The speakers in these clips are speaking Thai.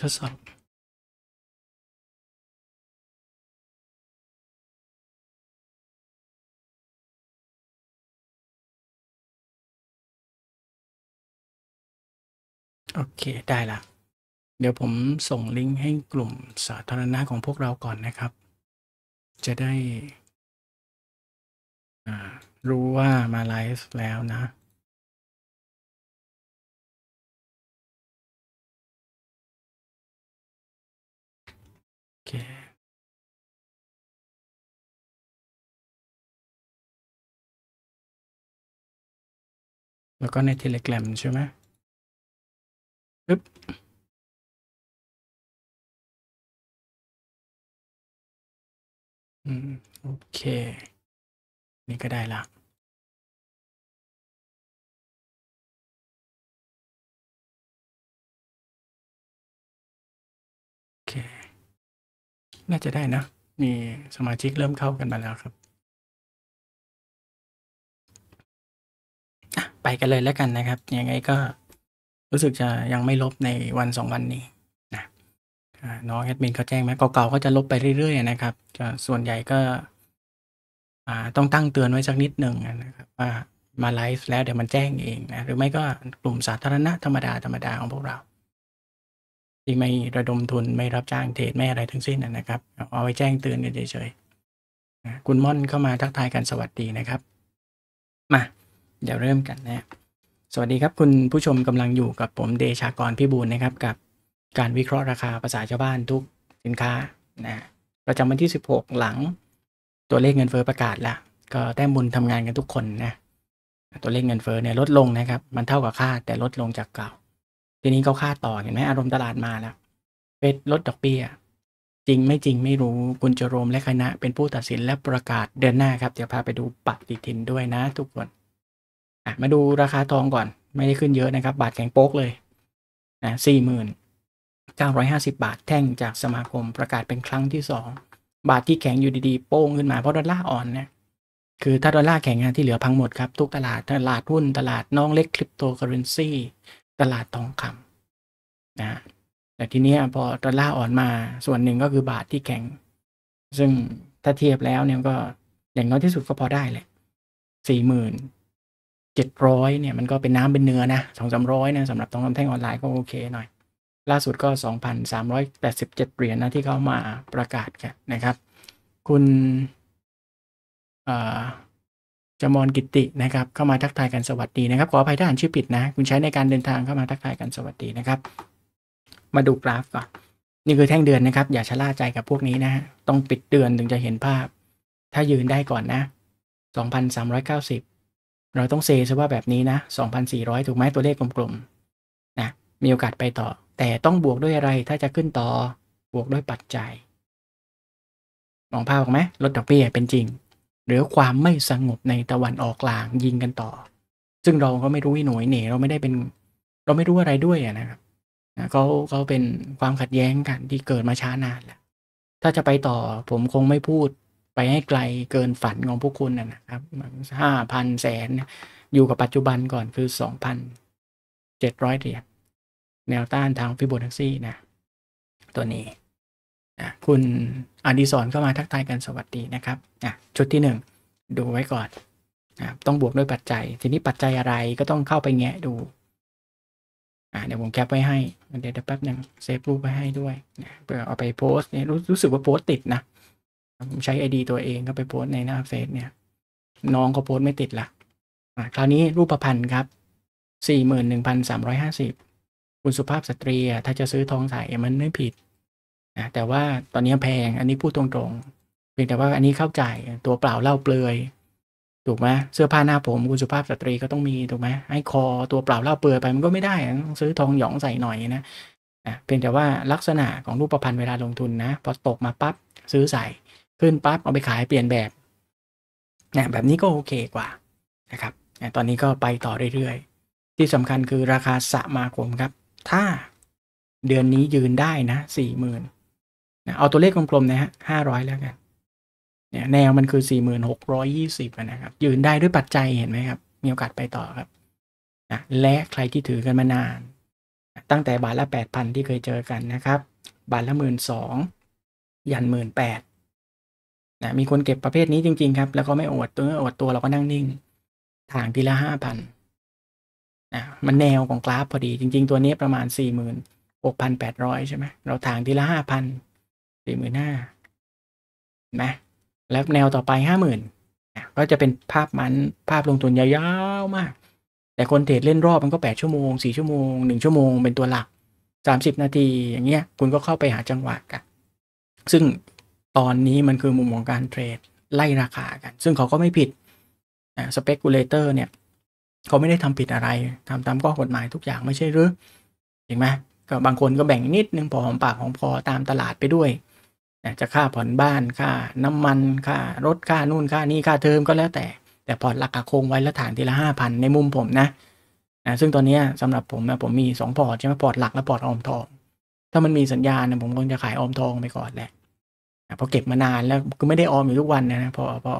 ทดสอบโอเคได้ละเดี๋ยวผมส่งลิงก์ให้กลุ่ม สาธารณะของพวกเราก่อนนะครับ จะได้รู้ว่ามาไลฟ์แล้วนะแล้วก็ใน Telegram ใช่ไหมปึ๊บอืมโอเค นี่ก็ได้ละ โอเค น่าจะได้นะ มีสมาชิกเริ่มเข้ากันมาแล้วครับไปกันเลยแล้วกันนะครับ ยังไงก็รู้สึกจะยังไม่ลบในวันสองวันนี้นะน้องแอดมินเขาแจ้งไหมเก่าๆ ก็จะลบไปเรื่อยๆนะครับจะส่วนใหญ่ก็ต้องตั้งเตือนไว้สักนิดหนึ่งนะครับว่ามาไลฟ์แล้วเดี๋ยวมันแจ้งเองนะหรือไม่ก็กลุ่มสาธารณะธรรมดา ธรรมดาของพวกเรา ที่ไม่ระดมทุนไม่รับจ้างเทรดไม่อะไรทั้งสิ้นนะครับ เอาไว้แจ้งเตือนเฉยๆคุณม่อนเข้ามาทักทายกันสวัสดีนะครับ มาเดี๋ยวเริ่มกันนะ สวัสดีครับคุณผู้ชมกำลังอยู่กับผมเดชากรพิบูลนะครับ กับการวิเคราะห์ราคาภาษาชาวบ้านทุกสินค้านะประจำวันที่ 16 หลัง ตัวเลขเงินเฟอ้อประกาศ แล้ว ก็แต้มบุญทำงานกันทุกคนนะตัวเลขเงินเฟอ้อเนี่ยลดลงนะครับ มันเท่ากับค่าแต่ลดลงจากเก่าทีนี้ก็ค่าต่อเห็นไหมอารมณ์ตลาดมาแล้วเฟดลดดอกเบี้ยจริงไม่จริงไม่รู้คุณจโรมและคณะ เป็นผู้ตัดสินและประกาศเดือนหน้าครับเดี๋ยวพาไปดูปฏิทินด้วยนะทุกคน่ะมาดูราคาทองก่อน ไม่ได้ขึ้นเยอะนะครับ บาทแข็งโป๊กเลยนะสี่หมื่นเก้าร้อยห้าสิบาทแท่งจากสมาคมประกาศเป็นครั้งที่สอง บาทที่แข็งอยู่ดี ๆ โป้งขึ้นมาเพราะดอลลาร์อ่อนเนี่ยคือถ้าดอลลาร์แข็งงานที่เหลือพังหมดครับ ทุกตลาดตลาดหุ้นตลาดน้องเล็กคริปโตเคอเรนซีตลาดทองคำนะแต่ทีนี้พอดอลลาร์อ่อนมา ส่วนหนึ่งก็คือบาทที่แข็ง ซึ่งถ้าเทียบแล้วเนี่ยก็อย่างน้อยที่สุดก็พอได้แหละสี่หมื่นเจ็ดร้อยเนี่ยมันก็เป็นน้ำเป็นเนื้อนะสองสามร้อยนะสำหรับทองคำแท่งออนไลน์ก็โอเคหน่อย ล่าสุดก็2,387เหรียญนนะที่เขามาประกาศกันนะครับ คุณจมรกิติ นะครับ เข้ามาทักทายกันสวัสดีนะครับ ขออภัยถ้าอ่านชื่อผิดนะคุณใช้ในการเดินทางเข้ามาทักทายกันสวัสดีนะครับ มาดูกราฟก่อนนี่คือแท่งเดือนนะครับ อย่าชะล่าใจกับพวกนี้นะต้องปิดเดือนถึงจะเห็นภาพ ถ้ายืนได้ก่อนนะ2,390เราต้องเซซะว่าแบบนี้นะ 2,400 ถูกไหมตัวเลขกลมๆ นะ มีโอกาสไปต่อ แต่ต้องบวกด้วยอะไร ถ้าจะขึ้นต่อ บวกด้วยปัจจัย มองภาพออกไหม ลดดอกเบี้ยเป็นจริง หรือความไม่สงบในตะวันออกกลางยิงกันต่อ ซึ่งเราก็ไม่รู้หน่วยเหนเราไม่ได้เป็น เราไม่รู้อะไรด้วยนะครับ เขาเขาเป็นความขัดแย้งกันที่เกิดมาช้านานแล้วถ้าจะไปต่อผมคงไม่พูดไปให้ไกลเกินฝันของพวกคุณนะครับ ห้าพันแสน อยู่กับปัจจุบันก่อนคือสองพันเจ็ดร้อยเหรียญแนวต้านทางฟิโบนัคซี่นะ ตัวนี้นะคุณอดีศรเข้ามาทักทายกันสวัสดีนะครับนะชุดที่หนึ่ง ดูไว้ก่อนนะต้องบวกด้วยปัจจัย ทีนี้ปัจจัยอะไรก็ต้องเข้าไปแงะดูอ่เดี๋ยวผมแคปไว้ให้เดี๋ยวแป๊บหนึ่งเซฟรูปไว้ให้ด้วยนะเพื่อเอาไปโพสต์เนี่ยรู้รู้สึกว่าโพสต์ติดนะผมใช้ไอดีตัวเองก็ไปโพสในหน้าเฟซเนี่ย น้องก็โพสไม่ติดละ่ะ คราวนี้รูปพันธ์ครับสสี่่่หหหมมืนนนึงพัารอย้าสิบคุณสุภาพสตรีถ้าจะซื้อทองใสมันไม่ผิดนะแต่ว่าตอนนี้แพงอันนี้พูดตรงๆเพียงแต่ว่าอันนี้เข้าใจตัวเปล่าเล่าเปลือย ถูกไหมเสื้อผ้าหน้าผม คุณสุภาพสตรีก็ต้องมีถูกไหมให้คอตัวเปล่าเล่าเปลือยไปมันก็ไม่ได้ต้องซื้อทองหยองใส่หน่อยนะเพียงแต่ว่าลักษณะของรูปประพันธ์เวลาลงทุนนะพอตกมาปั๊บซื้อใส่ขึ้นปั๊บเอาไปขายเปลี่ยนแบบนะแบบนี้ก็โอเคกว่านะครับนะตอนนี้ก็ไปต่อเรื่อย ๆ ที่สำคัญคือราคาสมาคมครับ ถ้าเดือนนี้ยืนได้นะสี่หมื่นเอาตัวเลขกลมๆนะฮะห้าร้อยแล้วกันเนี่ยแนวมันคือสี่หมื่นหกร้อยยี่สิบนะครับ ยืนได้ด้วยปัจจัยเห็นไหมครับ มีโอกาสไปต่อครับนะและใครที่ถือกันมานาน ตั้งแต่บาทละแปดพันที่เคยเจอกันนะครับบาทละหมื่นสองยันหมื่นแปดนะมีคนเก็บประเภทนี้จริงๆครับ แล้วก็ไม่อดตัวอดตัวเราก็นั่งนิ่งถ่างทีละห้าพันนะมันแนวของกราฟพอดีจริงๆตัวนี้ประมาณสี่หมื่นหกพันแปดร้อยใช่ไหม เราถ่างทีละห้าพันสี่หมื่นห้านะแล้วแนวต่อไปห้าหมื่นก็จะเป็นภาพมันภาพลงทุนยาวๆมาก แต่คนเทรดเล่นรอบมันก็แปดชั่วโมงสี่ชั่วโมงหนึ่งชั่วโมงเป็นตัวหลักสามสิบนาทีอย่างเงี้ย คุณก็เข้าไปหาจังหวะกันซึ่งตอนนี้มันคือมุมของการเทรด ไล่ราคากัน ซึ่งเขาก็ไม่ผิดสเปกุลเลเตอร์เนี่ยเขาไม่ได้ทำผิดอะไร ทำตามข้อกฎหมายทุกอย่างไม่ใช่หรือเห็นไหมก็บางคนก็แบ่งนิดนึงพอหอมปากของพอตามตลาดไปด้วย จะค่าผ่อนบ้านค่า น้ำมันค่ารถค่านู่นค่านี่ค่าเทอมก็แล้วแต่ แต่ผ่อนราคาคงไว้แล้วฐานทีละห้าพันในมุมผมนะนะ ซึ่งตอนนี้สำหรับผมนะผมมีสองพอร์ตใช่ไหมพอร์ตหลักและพอร์ตออมทอง ถ้ามันมีสัญญาณนะผมคงจะขายออมทองไปก่อนแหละเพราะเก็บมานานแล้วก็ไม่ได้ออมอยู่ทุกวันนะพอพอ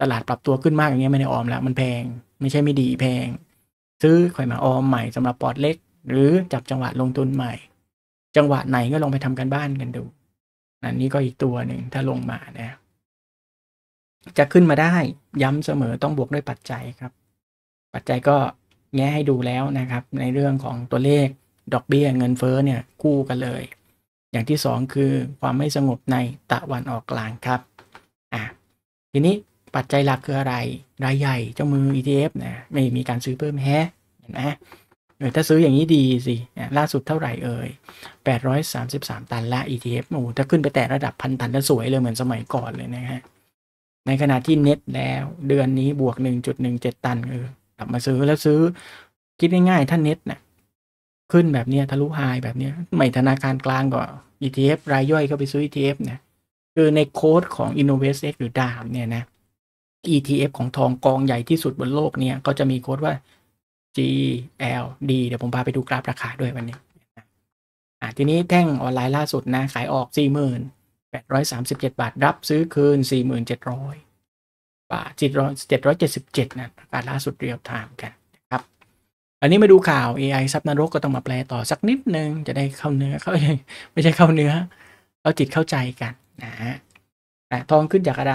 ตลาดปรับตัวขึ้นมากอย่างเงี้ยไม่ได้ออมแล้ว มันแพงไม่ใช่ไม่ดีแพงซื้อค่อยมาออมใหม่สำหรับปอดเล็ก หรือจับจังหวะลงทุนใหม่ จังหวะไหนก็ลองไปทำกันบ้านกันดู อันนี้ก็อีกตัวหนึ่งถ้าลงมานะ จะขึ้นมาได้ย้ำเสมอต้องบวกด้วยปัจจัยครับ ปัจจัยก็แง่ให้ดูแล้วนะครับ ในเรื่องของตัวเลขดอกเบี้ยเงินเฟ้อเนี่ยคู่กันเลยอย่างที่ 2 คือความไม่สงบในตะวันออกกลางครับ อ่ะทีนี้ปัจจัยหลักคืออะไรรายใหญ่เจ้ามือ ETF นะไม่มีการซื้อเพิ่มแฮะเห็นไหมเออถ้าซื้ออย่างนี้ดีสิล่าสุดเท่าไหร่เอ่ย833 ตันละ ETF โอ้ถ้าขึ้นไปแต่ระดับพันตันแล้วสวยเลยเหมือนสมัยก่อนเลยนะฮะ ในขณะที่เน็ตแล้วเดือนนี้บวก 1.17 ตันเออกลับมาซื้อแล้วซื้อ คิดง่ายๆ ถ้าเน็ตนะขึ้นแบบเนี้ยทะลุไฮแบบเนี้ยไม่ธนาคารกลางก็ ETF รายย่อยก็ไปซื้อ ETF เนี่ยคือในโค้ดของ InnovestX หรือดาวเนี่ยนะ ETF ของทองกองใหญ่ที่สุดบนโลกเนี่ย ก็จะมีโค้ดว่า GLD เดี๋ยวผมพาไปดูกราฟราคาด้วยวันนี้อ่าทีนี้แท่งออนไลน์ล่าสุดนะ ขายออก48,837 บาท รับซื้อคืน 4,700 บาท 777นะราคาล่าสุดเรียบไทม์กันอันนี้มาดูข่าว AI ซับนรกก็ต้องมาแปลต่อสักนิดนึง จะได้เข้าเนื้อเข้า ไม่ใช่เข้าเนื้อเข้าจิตเข้าใจกันนะฮะทองขึ้นจากอะไร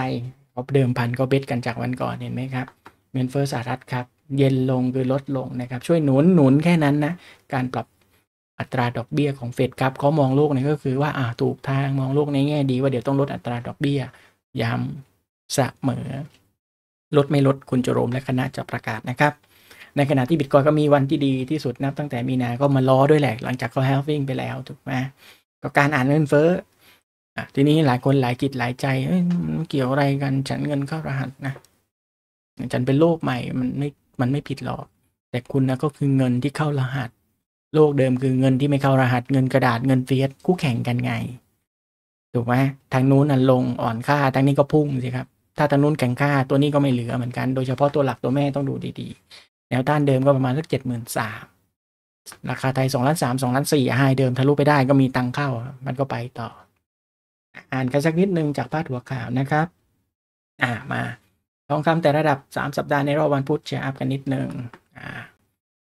เขาเดิมพันก็เบ็ดกันจากวันก่อนเห็นไหมครับเงินเฟ้อสหรัฐครับ เย็นลงคือลดลงนะครับ ช่วยหนุนหนุนแค่นั้นนะ การปรับอัตราดอกเบี้ยของเฟดครับเขามองโลกนี่ก็คือว่าอ่าถูกทางมองโลกในแง่ดีว่าเดี๋ยวต้องลดอัตราดอกเบี้ยย้ำเสมอลดไม่ลดคุณจโรมและคณะจะประกาศนะครับในขณะที่บิตคอยก็มีวันที่ดีที่สุดนะตั้งแต่มีนา ก็มาล้อด้วยแหละ หลังจากเขาแฮลฟิ่งไปแล้ว ถูกไหมก็การอ่านเงินเฟ้ออ่ะ ทีนี้หลายคนหลายจิตหลายใจ เอ้ยเกี่ยวอะไรกัน ฉันเงินเข้ารหัสนะ ฉันเป็นโลกใหม่มันไม่มันไม่ผิดหรอก แต่คุณนะก็คือเงินที่เข้ารหัส โลกเดิมคือเงินที่ไม่เข้ารหัสเงินกระดาษเงินเฟียสคู่แข่งกันไง ถูกไหมทางนู้นน่ะลงอ่อนค่าทางนี้ก็พุ่งสิครับ ถ้าทางนู้นแข่งค่า ตัวนี้ก็ไม่เหลือเหมือนกันโดยเฉพาะตัวหลักตัวแม่ต้องดูดีแนวต้านเดิมก็ประมาณสักเจ็ดหมื่นสามราคาไทยสองล้านสามสองล้านสี่ไฮเดิมทะลุไปได้ก็มีตังเข้า มันก็ไปต่อ อ่านกันสักนิดนึงจากพาดหัวข่าวนะครับ อ่ามา ทองคำแต่ระดับ 3 สัปดาห์ในรอบวันพุธเชียร์อัพกัน นิดนึง อ่า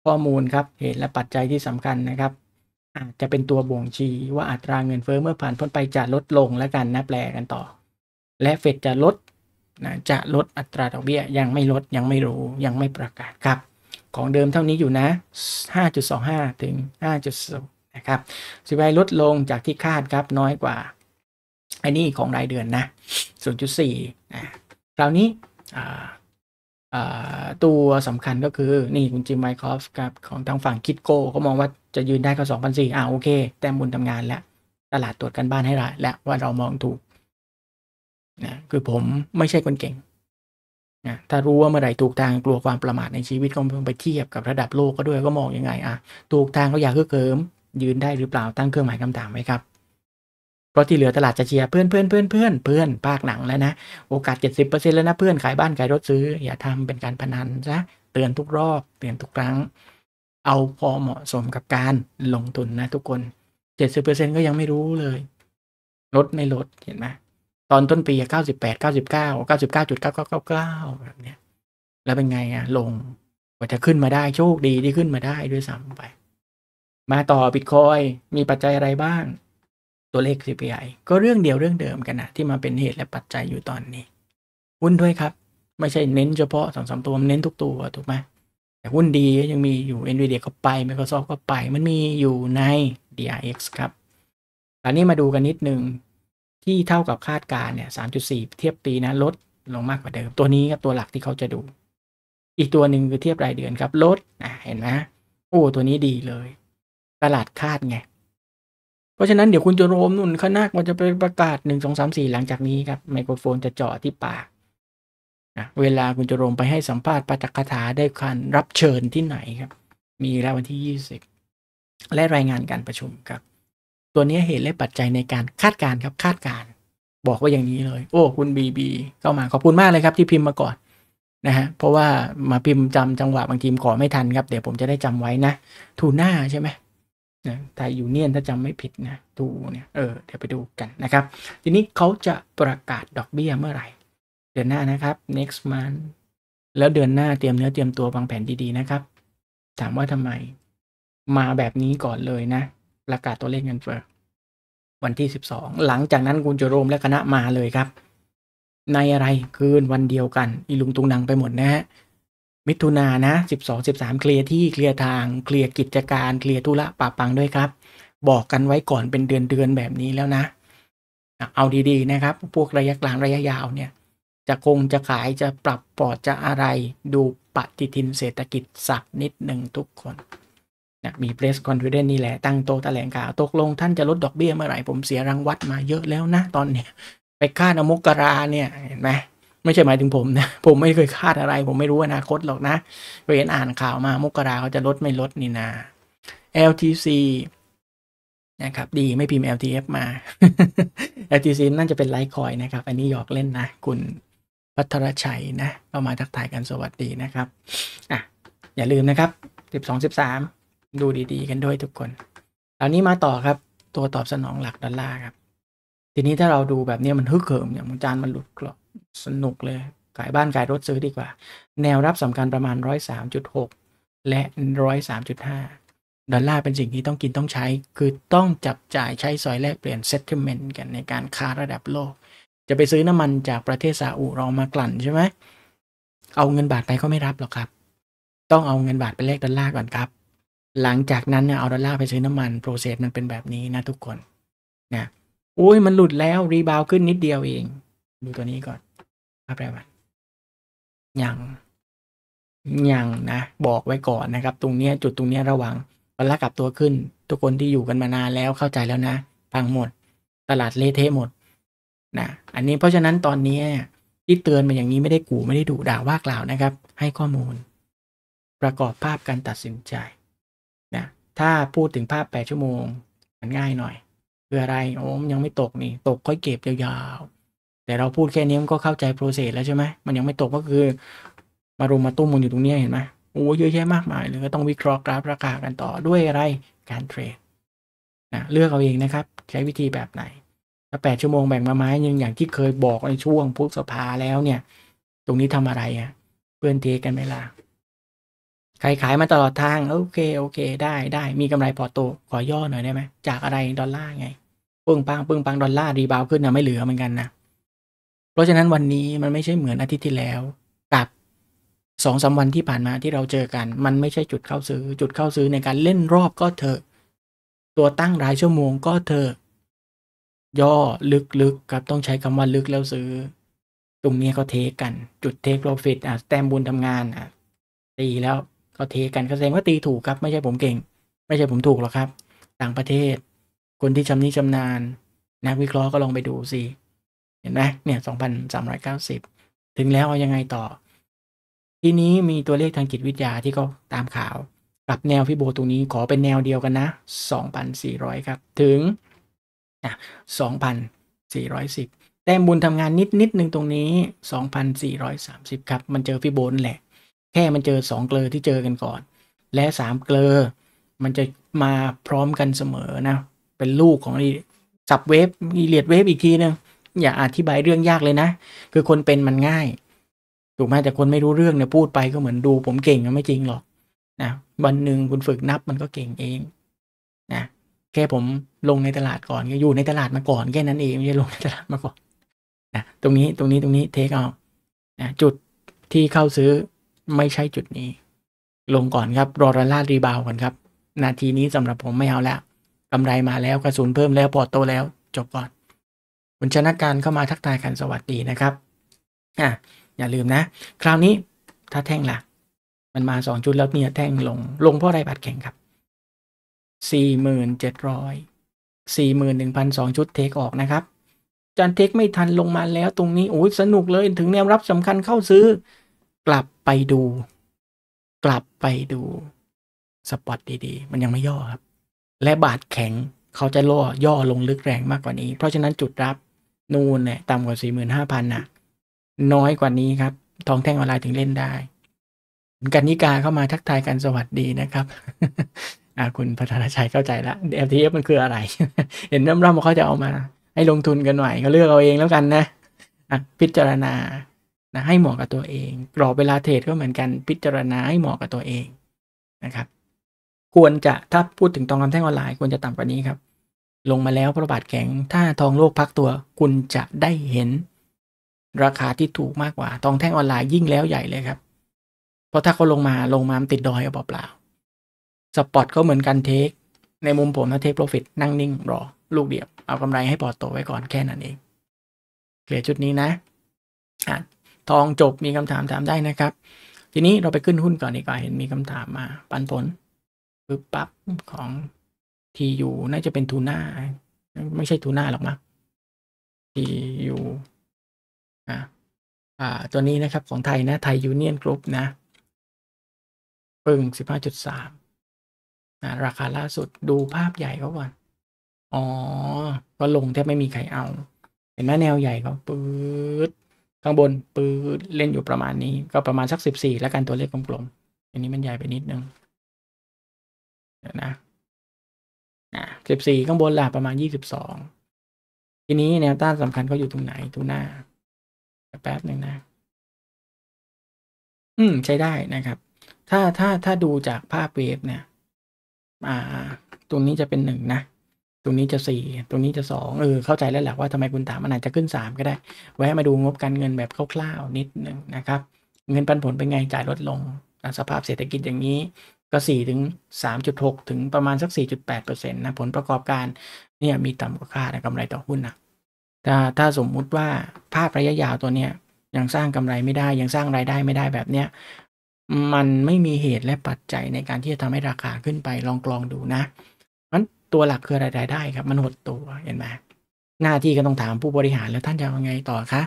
ข้อมูลครับเหตุและปัจจัยที่สำคัญนะครับ อาจจะเป็นตัวบ่งชี้ว่าอัตราเงินเฟอ้อเมื่อผ่านพ้นไปจะลดลงแล้วกันนะแปลกันต่อ และเฟดจะลดนะจะลดอัตราดอกเบี้ยยังไม่ลดยังไม่รู้ยังไม่ประกาศครับ ของเดิมเท่านี้อยู่นะ 5.25ถึง5.0นะครับ สิบลดลงจากที่คาดครับน้อยกว่าอันนี้ของรายเดือนนะ 0.4นะคราวนี้ตัวสำคัญก็คือ นี่คุณจิมไมคอฟครับของทางฝั่งคิดโกเขามองว่าจะยืนได้ก็2,004อ่าโอเค แต่บุญทำงานแล้ว ตลาดตรวจกันบ้านให้ละแล้วว่าเรามองถูกนะคือผมไม่ใช่คนเก่งนะถ้ารู้ว่าเมื่อไหร่ถูกทางกลัวความประมาทในชีวิตก็ไปเทียบกับระดับโลกก็ด้วยก็มองยังไงอ่ะถูกทางก็อยากคือเกิมยืนได้หรือเปล่าตั้งเครื่องหมายคำถามไว้ครับ เพราะที่เหลือตลาดจะเชียร์เพื่อนเพื่อนเพื่อนเพื่อนเพื่อนภาคหนังแล้วนะ โอกาส 70%แล้วนะ เพื่อนขายบ้านขายรถซื้อ อย่าทำเป็นการพนันซะเตือนทุกรอบเตือนทุกครั้ง เอาพอเหมาะสมกับการลงทุนนะ ทุกคน70%ก็ยังไม่รู้เลยลดไม่ลดเห็นไหมตอนต้นปี 98 99 99.9999แบบเนี้ยแล้วเป็นไงอ่ะ ลงกว่าจะขึ้นมาได้ โชคดีที่ขึ้นมาได้ด้วยซ้ำไป มาต่อบิตคอยมีปัจจัยอะไรบ้าง ตัวเลข CPI ก็เรื่องเดียวเรื่องเดิมกันนะที่มาเป็นเหตุและปัจจัยอยู่ตอนนี้ หุ้นด้วยครับ ไม่ใช่เน้นเฉพาะสองสามตัว เน้นทุกตัวถูกไหมแต่หุ้นดียังมีอยู่ NVIDIA ก็ไป Microsoft ก็ไปมันมีอยู่ใน DRX ครับตอนนี้มาดูกันนิดนึงที่เท่ากับคาดการเนี่ย 3.4 เทียบปีนะ ลดลงมากกว่าเดิม ตัวนี้ก็ตัวหลักที่เขาจะดู อีกตัวหนึ่งคือเทียบรายเดือนครับ ลดนะเห็นไหม โอ้ ตัวนี้ดีเลย ตลาดคาดไง เพราะฉะนั้นเดี๋ยวคุณจะโรมนุ่นข้านมันจะไปประกาศหนึ่งสองสามสี่หลังจากนี้ครับ ไมโครโฟนจะเจาะที่ปากนะเวลาคุณจะโรมไปให้สัมภาษณ์ปาตกถาได้คันรับเชิญที่ไหนครับ มีแล้ววันที่ยี่สิบและรายงานการประชุมครับตัวนี้เหตุและปัจจัยในการคาดการครับ คาดการบอกว่าอย่างนี้เลย โอ้คุณบีบีเข้ามาขอบคุณมากเลยครับที่พิมพ์มาก่อน นะฮะเพราะว่ามาพิมพ์จำจังหวะบางทีมขอไม่ทันครับ เดี๋ยวผมจะได้จำไว้นะทูน่าใช่ไหมนะ่อยยูเนียนถ้าจำไม่ผิดนะทูเนี่ยเออ เดี๋ยวไปดูกันนะครับ ทีนี้เขาจะประกาศดอกเบี้ยเมื่อไหร่ เดือนหน้านะครับ next month แล้วเดือนหน้าเตรียมเนื้อเตรียมตัววางแผนดีๆนะครับถามว่าทำไมมาแบบนี้ก่อนเลยนะประกาศตัวเลขเงินเฟ้อวันที่สสิบองหลังจากนั้นคุณจโรมและคณะมาเลยครับ ในอะไรคืนวันเดียวกันอีลุงตุงนังไปหมดนะฮะ มิถุนานะสสสิิบองบสามเคลียร์ที่เคลียร์ทางเคลียร์กิจการเคลียร์ธุระป่าปังด้วยครับ บอกกันไว้ก่อนเป็นเดือนเดือนแบบนี้แล้วนะ เอาดี ๆนะครับ พวกระยะกลางระยะยาวเนี่ย จะคงจะขายจะปรับปอดจะอะไรดูปฏิทินเศรษฐกิจสักนิดหนึ่งทุกคนนะมี press confidence นี่แหละ ตั้งโตะแถลงข่าวตกลงท่านจะลดดอกเบี้ยเมื่อไหร่ ผมเสียรังวัดมาเยอะแล้วนะ ตอนเนี้ยไปคาดอมกราเนี่ยเห็นไหมไม่ใช่หมายถึงผมนะ ผมไม่เคยคาดอะไร ผมไม่รู้อนาคตหรอกนะเรียนอ่านข่าวมามกราเขาจะลดไม่ลดนี่นา LTC นะครับ ดีไม่พิมพ์ LTF มา LTC นั่นจะเป็นไลท์คอยนะครับ อันนี้หยอกเล่นนะ คุณพัทรชัยนะเรามาทักทายกันสวัสดีนะครับ อ่ะ อย่าลืมนะครับ12 13ดูดีๆกันด้วยทุกคน ตอานี้มาต่อครับ ตัวตอบสนองหลักดอลลาร์ครับ ทีนี้ถ้าเราดูแบบนี้มันฮึกเหิมอย่างจานมันหลุดกรอบสนุกเลย ขายบ้านขายรถซื้อดีกว่า แนวรับสำคัญประมาณ 103.6 และ 103.5ดอลลาร์เป็นสิ่งที่ต้องกินต้องใช้ คือต้องจับจ่ายใช้สอยแลกเปลี่ยนเซ็ตเมนต์กันในการค้าระดับโลก จะไปซื้อน้ำมันจากประเทศซาอุเรามากลั่นใช่ไหมเอาเงินบาทไปก็ไม่รับหรอกครับ ต้องเอาเงินบาทไปแลกดอลลาร์ก่อนครับหลังจากนั้นเนี่ย เอาดอลลาร์ไปซื้อน้ำมัน โปรเซสมันเป็นแบบนี้นะทุกคน นะโอ้ยมันหลุดแล้ว รีบาวขึ้นนิดเดียวเอง ดูตัวนี้ก่อนภาพแรกมันยัง ยังนะ บอกไว้ก่อนนะครับ ตรงเนี้ยจุดตรงเนี้ยระวังดอลลาร์กลับตัวขึ้น ทุกคนที่อยู่กันมานานแล้วเข้าใจแล้วนะพังหมด ตลาดเลเทหมดนะอันนี้เพราะฉะนั้นตอนนี้ที่เตือนมาอย่างนี้ไม่ได้กู่ไม่ได้ดุด่าว่ากล่าวนะครับ ให้ข้อมูล ประกอบภาพการตัดสินใจถ้าพูดถึงภาพ 8 ชั่วโมงมันง่ายหน่อยคืออะไรโอ้มยังไม่ตกนี่ ตกค่อยเก็บยาวๆ แต่เราพูดแค่นี้มันก็เข้าใจโปรเซสแล้วใช่ไหมมันยังไม่ตกก็คือ มารุมมาตุ้มมันอยู่ตรงนี้เห็นไหมโอ้เยอะแยะมากมายเลยก็ต้องวิเคราะห์กราฟ ราคากันต่อด้วยอะไรการเทรดนะเลือกเอาเองนะครับ ใช้วิธีแบบไหน ถ้าแปดชั่วโมงแบ่งมาไม้ยังอย่างที่เคยบอกในช่วงพุทธสภาแล้วเนี่ยตรงนี้ทำอะไรอะ่ะเพื่อนเทกันไหมล่ะขายขายมาตลอดทางโอเคโอเค ได้ได้มีกำไรพอโตขอย่อหน่อยได้ไหมจากอะไรดอลลาร์ไง ปึ้งปังปึ้งปังดอลลาร์รีบาวขึ้นนะไม่เหลือเหมือนกันนะเพราะฉะนั้นวันนี้มันไม่ใช่เหมือนอาทิตย์ที่แล้ว กับสองสาวันที่ผ่านมาที่เราเจอกัน มันไม่ใช่จุดเข้าซื้อ จุดเข้าซื้อในการเล่นรอบก็เถอะ ตัวตั้งรายชั่วโมงก็เถอะ ย่อลึกๆกครับต้องใช้คำว่าลึกแล้วซื้อตรงนี้ก็เทกันจุดเทคโปรฟิตอ่ะแต้มบุญทำงานอ่ะตีแล้วก็เทกันก็แสดงว่าตีถูกครับ ไม่ใช่ผมเก่ง ไม่ใช่ผมถูกหรอกครับ ต่างประเทศ คนที่ชำนิชำนาญ นักวิเคราะห์ก็ลองไปดูสิ เห็นไหม เนี่ยสองพันสามร้อยเก้าสิบถึงแล้วเอายังไงต่อ ทีนี้มีตัวเลขทางจิตวิทยาที่ก็ตามข่าว กับแนวพี่โบตรงนี้ขอเป็นแนวเดียวกันนะสองพันสี่ร้อยครับ ถึงนะสองพันสี่ร้อยสิบแต้มบุญทำงานนิดนิดหนึ่งตรงนี้ 2,430 ครับ มันเจอพี่โบนแหละแค่มันเจอสองเกลอที่เจอกันก่อน และสามเกลอมันจะมาพร้อมกันเสมอนะ เป็นลูกของสับเวฟอีเลียดเวฟอีกทีนึงอย่าอธิบายเรื่องยากเลยนะ คือคนเป็นมันง่าย ถูกไหมแต่คนไม่รู้เรื่องเนี่ย พูดไปก็เหมือนดูผมเก่งไม่จริงหรอกนะวันหนึ่งคุณฝึกนับ มันก็เก่งเองนะแค่ผมลงในตลาดก่อนอยู่ในตลาดมาก่อนแค่นั้นเองไม่ใช่ลงในตลาดมาก่อนนะตรงนี้ตรงนี้ตรงนี้เทคเอานะจุดที่เข้าซื้อไม่ใช่จุดนี้ ลงก่อนครับรอรันลาดรีบาวก่อนครับ นาทีนี้สำหรับผมไม่เอาแล้วกำไรมาแล้วกระสุนเพิ่มแล้วพอโตแล้ว จบก่อนคุณชนะการเข้ามาทักทายกันสวัสดีนะครับอ่ะอย่าลืมนะคราวนี้ถ้าแท่งละ่ะ มันมาสองจุดแล้วเนี่ยแท่งลง ลง เพราะอะไรบาดแข่งครับสสีี่่่่หหหมมืืนนนเจ็ดร้อยึ่งพันสองชุดเทคออกนะครับจันเทคไม่ทันลงมาแล้วตรงนี้โอ้ยสนุกเลยถึงแนวรับสำคัญเข้าซื้อกลับไปดู กลับไปดูสปอตดีๆ มันยังไม่ย่อครับ และบาดแข็งเขาจะล่อ ย่อลงลึกแรงมากกว่านี้ เพราะฉะนั้นจุดรับนูนเนี่ยต่ำกว่าสี่หมื่นห้าพันน่ะ น้อยกว่านี้ครับ ทองแท่งออนไลน์ถึงเล่นได้กันนิกาเข้ามาทักทายกันสวัสดีนะครับอาคุณพัฒนาชัยเข้าใจละ FTF มันคืออะไร เห็นร่ำเขาจะเอามา ให้ลงทุนกันหน่อยก็เลือกเอาเองแล้วกันนะพิจารณานะให้เหมาะกับตัวเอง กรอบเวลาเทรดก็เหมือนกันพิจารณาให้เหมาะกับตัวเองนะครับ ควรจะถ้าพูดถึงทองคำแท่งออนไลน์ควรจะต่ำกว่านี้ครับ ลงมาแล้วพระบาทแข็ง ถ้าทองโลกพักตัวคุณจะได้เห็น ราคาที่ถูกมากกว่าทองแท่งออนไลน์ยิ่งแล้วใหญ่เลยครับ เพราะถ้าเขาลงมาลงมาติดดอยเเปล่าสปอตก็เหมือนกันเทคในมุมผมนะเทคโปรฟิตนั่งนิ่งรอลูกเดียวเอากำไรให้ปอดัวไว้ก่อนแค่นั้นเองเคลียร์ชุดนี้นะอ่ะทองจบมีคำถามถามได้นะครับ ทีนี้เราไปขึ้นหุ้นก่อนดีกว่าเห็นมีคำถามมา ปันผลปึ๊บปั๊บของทีอยู่น่าจะเป็นทูน่าไม่ใช่ทูน่าหรอกมั้งทีอยูอ่าอ่า ตัวนี้นะครับของไทยนะ ไทยยูเนียนกรุ๊ปนะปึ่งสิบห้าจุดสามนะราคาล่าสุดดูภาพใหญ่เขาก่อนอ๋อ ก็ลงแทบไม่มีใครเอา เห็นไหมแนวใหญ่เขาปื๊ดข้างบนปือเล่นอยู่ประมาณนี้ก็ประมาณสักสิบสี่แล้วกันตัวเลขกลมๆอันนี้มันใหญ่ไปนิดนึงเดี๋ยวนะนะสิบสี่ข้างบนล่ะประมาณยี่สิบสองทีนี้แนวต้านสำคัญเขาอยู่ตรงไหนตรงหน้าแป๊บหนึ่งนะ อืมใช้ได้นะครับ ถ้าถ้าถ้าดูจากภาพเวฟเนี่ย อ่าตรงนี้จะเป็นหนึ่งนะตรงนี้จะสี่ ตรงนี้จะสองเออ เข้าใจแล้วแหละว่าทำไมคุณถามมันอาจจะขึ้นสามก็ได้ ไว้มาดูงบการเงินแบบคร่าวๆนิดนึงนะครับ เงินปันผลเป็นไงจ่ายลดลง สภาพเศรษฐกิจอย่างนี้ ก็สี่ถึงสามจุดหกถึงประมาณสักสี่จุดดแปปเเอร์ซ็นต์นะ ผลประกอบการเนี่ยมีต่ำกว่าคาดนะกำไรต่อหุ้นนะถ้าถ้าสมมุติว่าภาพระยะยาวตัวเนี้ย ยังสร้างกำไรไม่ได้ยังสร้างรายได้ไม่ได้แบบเนี้ย มันไม่มีเหตุและปัจจัยในการที่จะทำให้ราคาขึ้นไปลองกลองดูนะตัวหลักคือรายได้ครับมันหดตัวเห็นไหมหน้าที่ก็ต้องถามผู้บริหารแล้วท่านจะยังไงต่อคะ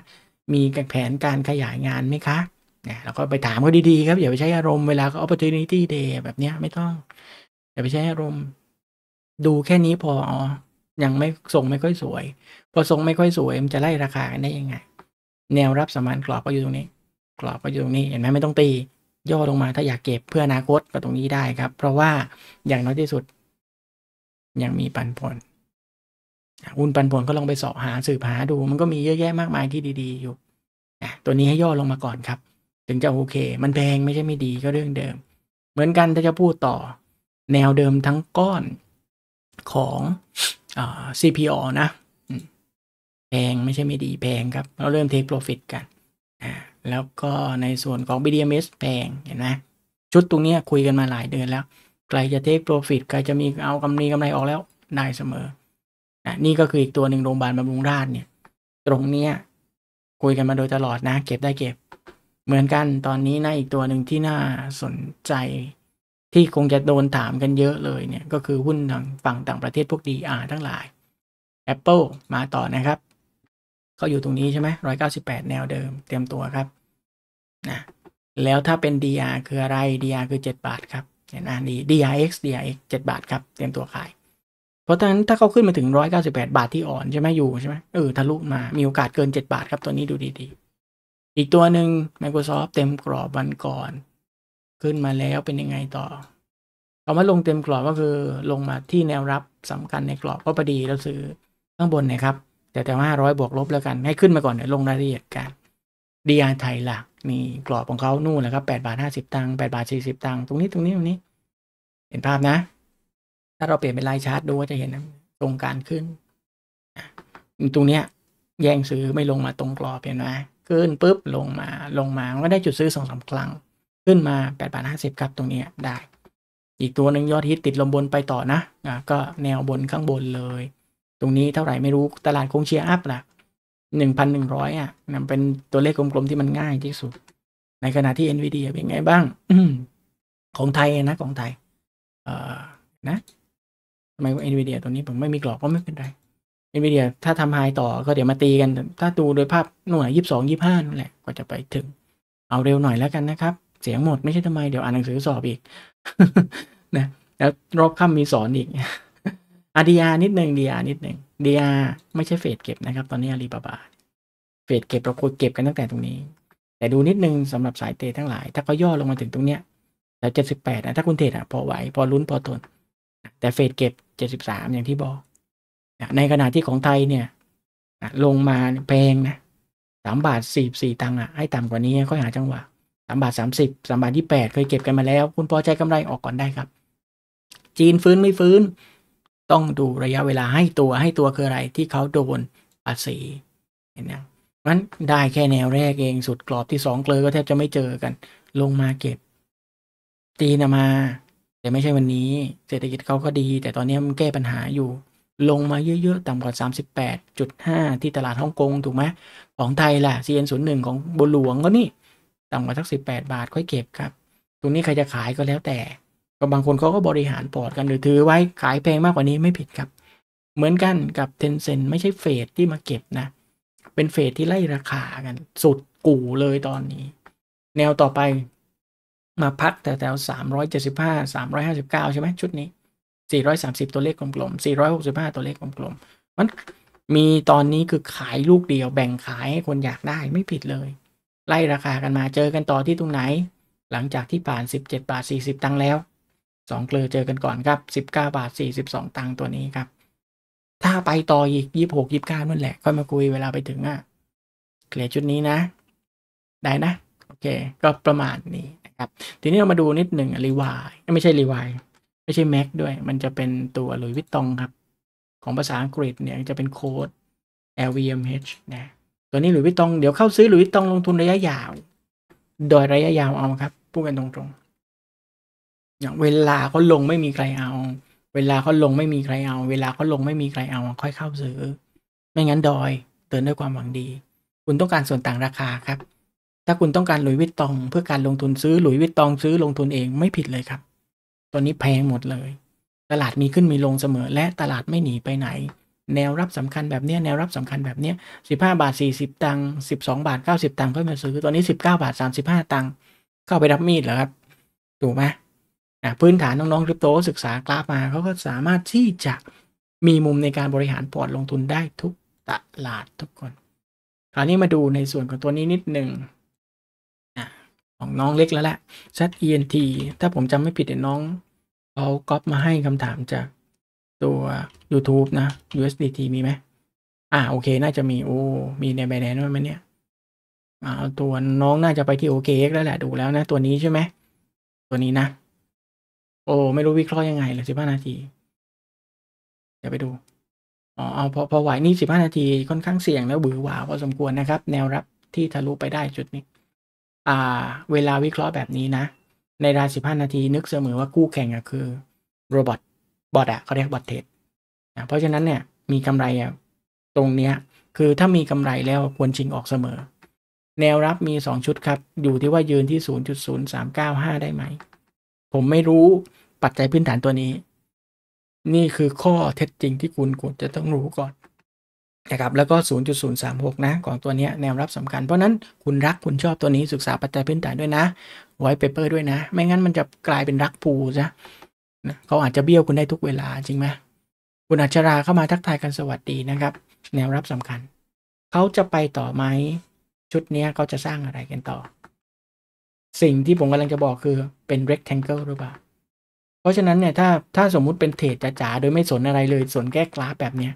มีแผนการขยายงานไหมคะเนี่ย เราก็ไปถามเขาดีๆครับอย่าไปใช้อารมณ์เวลาเขา opportunity day แบบเนี้ยไม่ต้อง อย่าไปใช้อารมณ์ดูแค่นี้พออ๋อยังไม่ส่งไม่ค่อยสวยพอส่งไม่ค่อยสวยมันจะไล่ราคากันได้ยังไง แนวรับสมานกรอบก็อยู่ตรงนี้กรอบก็อยู่ตรงนี้เห็นไหมไม่ต้องตี ย่อลงมา ถ้าอยากเก็บเพื่ออนาคตก็ตรงนี้ได้ครับ เพราะว่าอย่างน้อยที่สุดยังมีปันผลหุ้นปันผลก็ลองไปสอบหาสืบหาดู มันก็มีเยอะแยะมากมายที่ดี ๆ อยู่ ตัวนี้ให้ย่อลงมาก่อนครับ ถึงจะโอเค มันแพงไม่ใช่ไม่ดีก็เรื่องเดิม เหมือนกันถ้าจะพูดต่อ แนวเดิมทั้งก้อนของอ CPO นะ แพงไม่ใช่ไม่ดี แพงครับ เราเริ่มเทคโปรฟิตกันแล้วก็ในส่วนของ BDMs แพงเห็นไหมชุดตรงนี้คุยกันมาหลายเดือนแล้วรจะเทคโปรฟิตใครจะมีเอากำไรกำไรออกแล้วได้เสมอนะนี่ก็คืออีกตัวหนึ่งโรงพยาบาลบำรุงราษฎร์เนี่ย ตรงเนี้ย คุยกันมาโดยตลอดนะ เก็บได้เก็บ เหมือนกันตอนนี้นะอีกตัวหนึ่งที่น่าสนใจ ที่คงจะโดนถามกันเยอะเลยเนี่ย ก็คือหุ้นทางฝั่งต่างประเทศพวก DR ทั้งหลาย Apple มาต่อนะครับ ก็อยู่ตรงนี้ใช่ไหมร้อยเก้าสิบแปดแนวเดิมเตรียมตัวครับนะแล้วถ้าเป็น DR คืออะไร DR คือเจ็ดบาทครับเห็นอันนี้ DRX DRX 7 บาทครับเตรียมตัวขาย เพราะฉะนั้นถ้าเขาขึ้นมาถึง 198 บาทที่อ่อนใช่ไหมอยู่ใช่ไหมเออทะลุมา มีโอกาสเกิน 7 บาทครับตัวนี้ดูดีๆ อีกตัวหนึ่ง Microsoft เต็มกรอบวันก่อน ขึ้นมาแล้วเป็นยังไงต่อคำว่าลงเต็มกรอบก็คือลงมาที่แนวรับสำคัญในกรอบก็พอดีเราซื้อข้างบนนะครับแต่แต่ว่าร้อยบวกลบแล้วกันให้ขึ้นมาก่อนเดี๋ยวลงรายละเอียดกันดีอาร์ไทยหลักนี่กรอบของเขานู่นแหละครับแปดบาทห้าสิบตังค์แปดบาทสี่สิบตังค์ ตรงนี้ตรงนี้ ตรงนี้ เห็นภาพนะ ถ้าเราเปลี่ยนเป็นลายชาร์ตดูก็จะเห็นตรงการขึ้น ตรงเนี้ยแย่งซื้อไม่ลงมาตรงกรอบ เห็นไหม ขึ้นปุ๊บ ลงมาลงมาก็ได้จุดซื้อสองสามครั้ง ขึ้นมาแปดบาทห้าสิบครับตรงนี้ได้ อีกตัวหนึ่งยอดฮิตติดลมบนไปต่อนะอ่ะก็แนวบนข้างบนเลย ตรงนี้เท่าไหร่ไม่รู้ ตลาดคงเชียร์อัพละหนึ่งพันหนึ่งร้อยอ่ะนะเป็นตัวเลขกลมๆที่มันง่ายที่สุด ในขณะที่ NVIDIA เป็นไงบ้าง ของไทยนะ ของไทย เอ่อนะทำไม NVIDIA ตัวนี้ผมไม่มีกรอบก็ไม่เป็นไรเอ็นวีดีถ้าทำายต่อก็เดี๋ยวมาตีกัน ถ้าดูโดยภาพหน่วยยี่สิบสองยี่ห้านั่นแหละ ก็จะไปถึง เอาเร็วหน่อยแล้วกันนะครับ เสียงหมด ไม่ใช่ทำไม เดี๋ยวอ่านหนังสือสอบอีกนะแล้วรอบค่ำมีสอนอีกอาดียานิดหนึ่งดียานิดหนึ่งดียไม่ใช่เฟดเก็บนะครับ ตอนนี้อาลีบาบาเฟดเก็บเราควรเก็บกันตั้งแต่ตรงนี้ แต่ดูนิดนึงสำหรับสายเทรดทั้งหลาย ถ้าเขาย่อลงมาถึงตรงเนี้ยแ้วเจ็ดสิบแปดนะถ้าคุณเทรดอ่ะ พอไหว พอลุ้นพอทนแต่เฟดเก็บเจ็ดสิบสามอย่างที่บอกในขณะที่ของไทยเนี่ยลงมาแพงนะสามบาทสี่สี่ตังค์อ่ะ ให้ต่ำกว่านี้ ค่อยหาจังหวะสามบาทสามสิบสามบาทยี่แปดเคยเก็บกันมาแล้ว คุณพอใจกำไรออกก่อนได้ครับ จีนฟื้นไม่ฟื้นต้องดูระยะเวลาให้ตัวให้ตัวคืออะไรที่เขาโดนภาษีเห็นไหมมันได้แค่แนวแรกเองสุดกรอบที่สองเกลอก็แทบจะไม่เจอกัน ลงมาเก็บ ตีนมา แต่ไม่ใช่วันนี้ เศรษฐกิจเขาก็ดี แต่ตอนนี้มันแก้ปัญหาอยู่ ลงมาเยอะๆ ต่ำกว่า38.5 ที่ตลาดฮ่องกงถูกไหมของไทยล่ะ CN01 ของบัวหลวงก็นี่ ต่ำกว่าสัก18 บาทค่อยเก็บครับตรงนี้ใครจะขายก็แล้วแต่ก็บางคนเขาก็บริหารพอร์ตกัน หรือถือไว้ขายแพงมากกว่านี้ไม่ผิดครับ เหมือนกันกับเทนเซ็นไม่ใช่เฟดที่มาเก็บนะ เป็นเฟดที่ไล่ราคากัน สุดกู่เลยตอนนี้ แนวต่อไป มาพักแถวแถวสามร้อยเจ็ดสิบห้าสามร้อยห้าสิบเก้าใช่ไหมชุดนี้สี่ร้อยสามสิบตัวเลขกลมๆสี่ร้อยหกสิบห้าตัวเลขกลมๆมันมีตอนนี้คือขายลูกเดียวแบ่งขายให้คนอยากได้ไม่ผิดเลย ไล่ราคากันมาเจอกันต่อที่ตรงไหน หลังจากที่ผ่านสิบเจ็ดบาทสสี่ิบตังแล้วสองเกลือเจอกันก่อนครับสิบเก้าบาทสี่สิบสองตังตัวนี้ครับ ถ้าไปต่ออีกยี่บหกยี่บเก้านั่นแหละ ค่อยมาคุยเวลาไปถึงอ่ะเกลีอชุดนี้นะ ได้นะ โอเค ก็ประมาณนี้นะครับ ทีนี้เรามาดูนิดหนึ่งรีวายไม่ใช่รีวายไม่ใช่แม็กด้วย มันจะเป็นตัวหลุยวิตตองครับ ของภาษาอังกฤษเนี่ยจะเป็นโค้ด LVMH นะตัวนี้หลุยวิตตองเดี๋ยวเข้าซื้อหลุยวิตตองลงทุนระยะยาว โดยระยะยาวเอาครับพูดกันตรงๆเวลาเขาลงไม่มีใครเอา เวลาเขาลงไม่มีใครเอา เวลาเขาลงไม่มีใครเอาค่อยเข้าซื้อ ไม่งั้นดอยเตือนด้วยความหวังดี คุณต้องการส่วนต่างราคาครับ ถ้าคุณต้องการหลุยวิตตองเพื่อการลงทุนซื้อหลุยวิตตองซื้อลงทุนเองไม่ผิดเลยครับตอนนี้แพงหมดเลย ตลาดมีขึ้นมีลงเสมอและตลาดไม่หนีไปไหน แนวรับสำคัญแบบนี้แนวรับสำคัญแบบเนี้ยสิบห้าบาทสี่สิบตังค์สิบสองบาทเก้าสิบตังค์ก็มาซื้อตอนนี้สิบเก้าบาทสามสิบห้าตังค์เข้าไปรับมีดเหรอครับถูกไหมพื้นฐานน้องๆคริปโตศึกษากราฟมาเขาก็สามารถที่จะมีมุมในการบริหารพอร์ตลงทุนได้ทุกตลาดทุกคน คราวนี้มาดูในส่วนของตัวนี้นิดหนึ่งของน้องเล็กแล้วแหละชัด ENT ถ้าผมจำไม่ผิดเดี๋ยวน้องเอาก๊อปมาให้คำถามจากตัว YouTube นะ USDT มีไหมอ่าโอเคน่าจะมีโอ้มีในแบแนน์ดไหมเนี่ย อ่าตัวน้องน่าจะไปที่ OKX แล้วแหละดูแล้วนะ ตัวนี้ใช่ไหมตัวนี้นะโอ้ไม่รู้วิเคราะห์ยังไงเลยสิบห้านาทีเดี๋ยวไปดูอ๋อเอาพอพอไหวนี่สิบห้านาทีค่อนข้างเสี่ยงแล้วบือหวาพอสมควรนะครับแนวรับที่ทะลุไปได้จุดนี้อ่า เวลาวิเคราะห์แบบนี้นะ ในราสิบห้านาทีนึกเสมอว่าคู่แข่งก็คือโรบอทบอทอะเขาเรียกบอทเทรดนะเพราะฉะนั้นเนี่ยมีกำไรอะตรงเนี้ย คือถ้ามีกำไรแล้วควรชิงออกเสมอ แนวรับมี2ชุดครับ อยู่ที่ว่ายืนที่ 0.0395 ได้ไหมผมไม่รู้ปัจจัยพื้นฐานตัวนี้ นี่คือข้อเท็จจริงที่คุณควรจะต้องรู้ก่อนนะครับ แล้วก็ 0.036 นะ ของตัวนี้แนวรับสำคัญ เพราะนั้นคุณรักคุณชอบตัวนี้ศึกษาปัจจัยพื้นฐานด้วยนะ ไว้เปเปอร์ด้วยนะ ไม่งั้นมันจะกลายเป็นรักภูซะนะเขาอาจจะเบี้ยวคุณได้ทุกเวลาจริงไหม คุณอัชราเข้ามาทักทายกันสวัสดีนะครับ แนวรับสำคัญ เขาจะไปต่อไหมชุดนี้เขาจะสร้างอะไรกันต่อสิ่งที่ผมกำลังจะบอกคือเป็น rectangle หรือเปล่า เพราะฉะนั้นเนี่ย ถ้าถ้าสมมุติเป็นเทรดจ๋าๆ โดยไม่สนอะไรเลย สนแก้กราฟแบบเนี้ย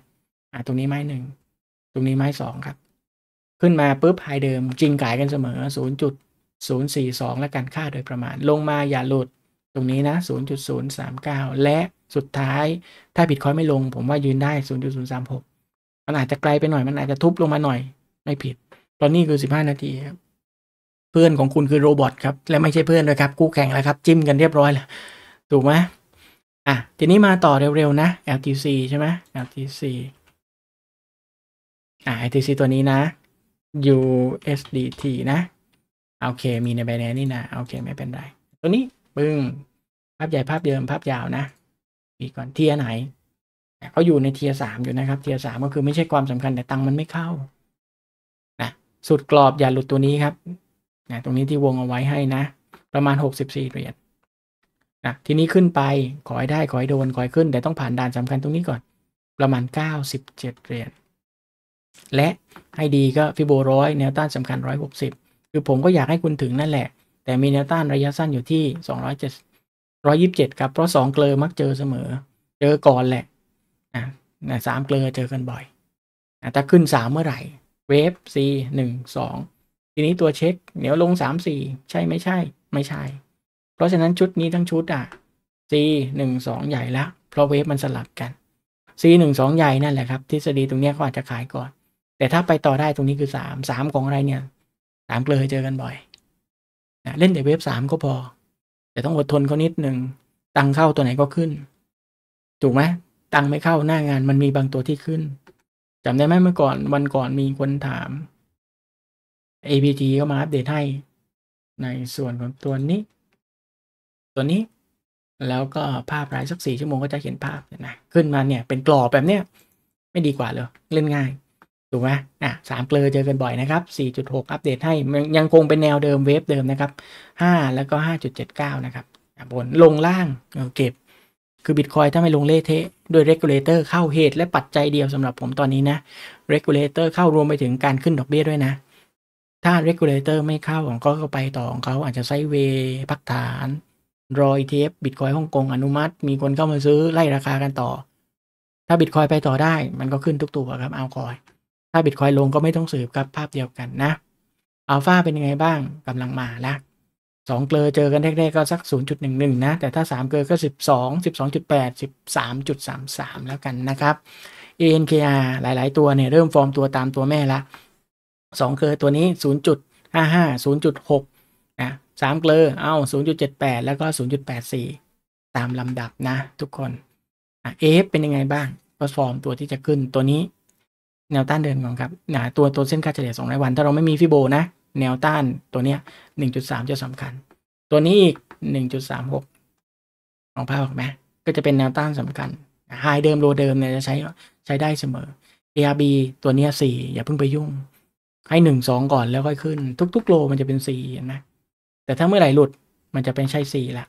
อ่าตรงนี้ไม้หนึ่งตรงนี้ไม้สองครับ ขึ้นมาปุ๊บไฮเดิมจริงขายกันเสมอ 0.042 และการค่าโดยประมาณลงมาอย่าหลุดตรงนี้นะ 0.039 และสุดท้ายถ้าผิดคอยไม่ลงผมว่ายืนได้ 0.036มันอาจจะไกลไปหน่อยมันอาจจะทุบลงมาหน่อย ไม่ผิด ตอนนี้คือ 15 นาทีครับเพื่อนของคุณคือโรบอทครับ และไม่ใช่เพื่อนด้วยครับคู่แข่งแล้วครับ จิ้มกันเรียบร้อยแล้วถูกไหมอ่ะทีนี้มาต่อเร็วๆนะ LTC ใช่ไหม LTC อ่ะ LTC ตัวนี้นะ USDT นะ โอเค มีในไบแนนนี่นะ โอเคไม่เป็นไร ตัวนี้ปึ้งภาพใหญ่ภาพเดิมภาพยาวนะมีก่อนเทียไหนเขาอยู่ในเทียสามอยู่นะครับ เทียสามก็คือไม่ใช่ความสำคัญแต่ตังมันไม่เข้า นะสุดกรอบอย่าหลุดตัวนี้ครับนะตรงนี้ที่วงเอาไว้ให้นะ ประมาณ 64เหรียญนะทีนี้ขึ้นไปขอให้ได้ขอให้โดนขอให้ขึ้น แต่ต้องผ่านด่านสำคัญตรงนี้ก่อน ประมาณ97เหรียญและให้ดีก็ฟิโบร้อยแนวต้านสำคัญ160คือผมก็อยากให้คุณถึงนั่นแหละ แต่มีแนวต้านระยะสั้นอยู่ที่207 127ครับ เพราะ 2เกลอมักเจอเสมอ เจอก่อนแหละนะสามเกลอเจอกันบ่อยนะถ้าขึ้น3เมื่อไหร่ เวฟ C 1 2ทีนี้ตัวเช็คเหนียวลงสามสี่ใช่ไม่ใช่ ไม่ใช่ เพราะฉะนั้นชุดนี้ทั้งชุดอ่ะ C หนึ่งสองใหญ่ละ เพราะเวฟมันสลับกัน C หนึ่งสองใหญ่นั่นแหละครับทฤษฎีตรงนี้เขาอาจจะขายก่อน แต่ถ้าไปต่อได้ตรงนี้คือสามสามของอะไรเนี่ยสามเกลือเจอกันบ่อยนะเล่นแต่เวฟสามก็พอ แต่ต้องอดทนเขานิดหนึ่ง ตังเข้าตัวไหนก็ขึ้น ถูกไหมตังไม่เข้าหน้างานมันมีบางตัวที่ขึ้นจำได้ไหมเมื่อก่อนวันก่อนมีคนถาม APT ก็มาอัปเดตให้ ในส่วนของตัวนี้ ตัวนี้แล้วก็ภาพรายสักสี่ชั่วโมงก็จะเห็นภาพนะขึ้นมาเนี่ยเป็นกรอบแบบเนี้ยไม่ดีกว่าเลยเล่นง่าย ถูกไหมอ่ะสามเกลือเจอกันบ่อยนะครับ 4.6 อัปเดตให้ ยังคงเป็นแนวเดิมเวฟเดิมนะครับ 5 แล้วก็ 5.79 นะครับบนลงล่างเก็บคือบิตคอยถ้าไม่ลงเละเทะด้วยเรกูลเลเตอร์เข้าเหตุและปัจจัยเดียวสำหรับผมตอนนี้นะเรกูลเลเตอร์เข้ารวมไปถึงการขึ้นดอกเบี้ยด้วยนะถ้า regulator ไม่เข้าของเขาก็ไปต่อของเขาอาจจะไซเวพักฐานรอยเทฟบิตคอยฮ่องกง อนุมัติ มีคนเข้ามาซื้อ ไล่ราคากันต่อ ถ้าบิตคอยไปต่อได้มันก็ขึ้นทุกตัวครับเอาคอยถ้าบิตคอยลงก็ไม่ต้องสืบครับภาพเดียวกันนะอัลฟาเป็นยังไงบ้างกำลังมาละสองเกลอเจอกันแรกๆก็สัก 0.11 นะ แต่ถ้า 3 เกลอก็ 12 12.8 13.33แล้วกันนะครับ ANKR หลายๆ ตัวเนี่ยเริ่มฟอร์มตัวตามตัวแม่ละ2เกลอตัวนี้ 0.55 0.6นะ3เกลอเอา0.78 แล้วก็ 0.84 ตามลำดับนะทุกคนเอฟเป็นยังไงบ้างก็ฟอร์มตัวที่จะขึ้นตัวนี้แนวต้านเดินก่อนครับนะตัวตัวเส้นค่าเฉลี่ย2รายวัน ถ้าเราไม่มีฟิโบนะ แนวต้านตัวเนี้ย1.3 จะสำคัญ ตัวนี้อีก 1.36ของภาพออกไหมก็จะเป็นแนวต้านสำคัญไฮเดิมโลเดิมเนี่ยจะใช้ใช้ได้เสมอ ARB ตัวเนี้ย4อย่าเพิ่งไปยุ่งให้หนึ่งสองก่อนแล้วค่อยขึ้น ทุก ๆ โลมันจะเป็นสี่นะแต่ถ้าเมื่อไหร่หลุดมันจะเป็นใช่สี่ละ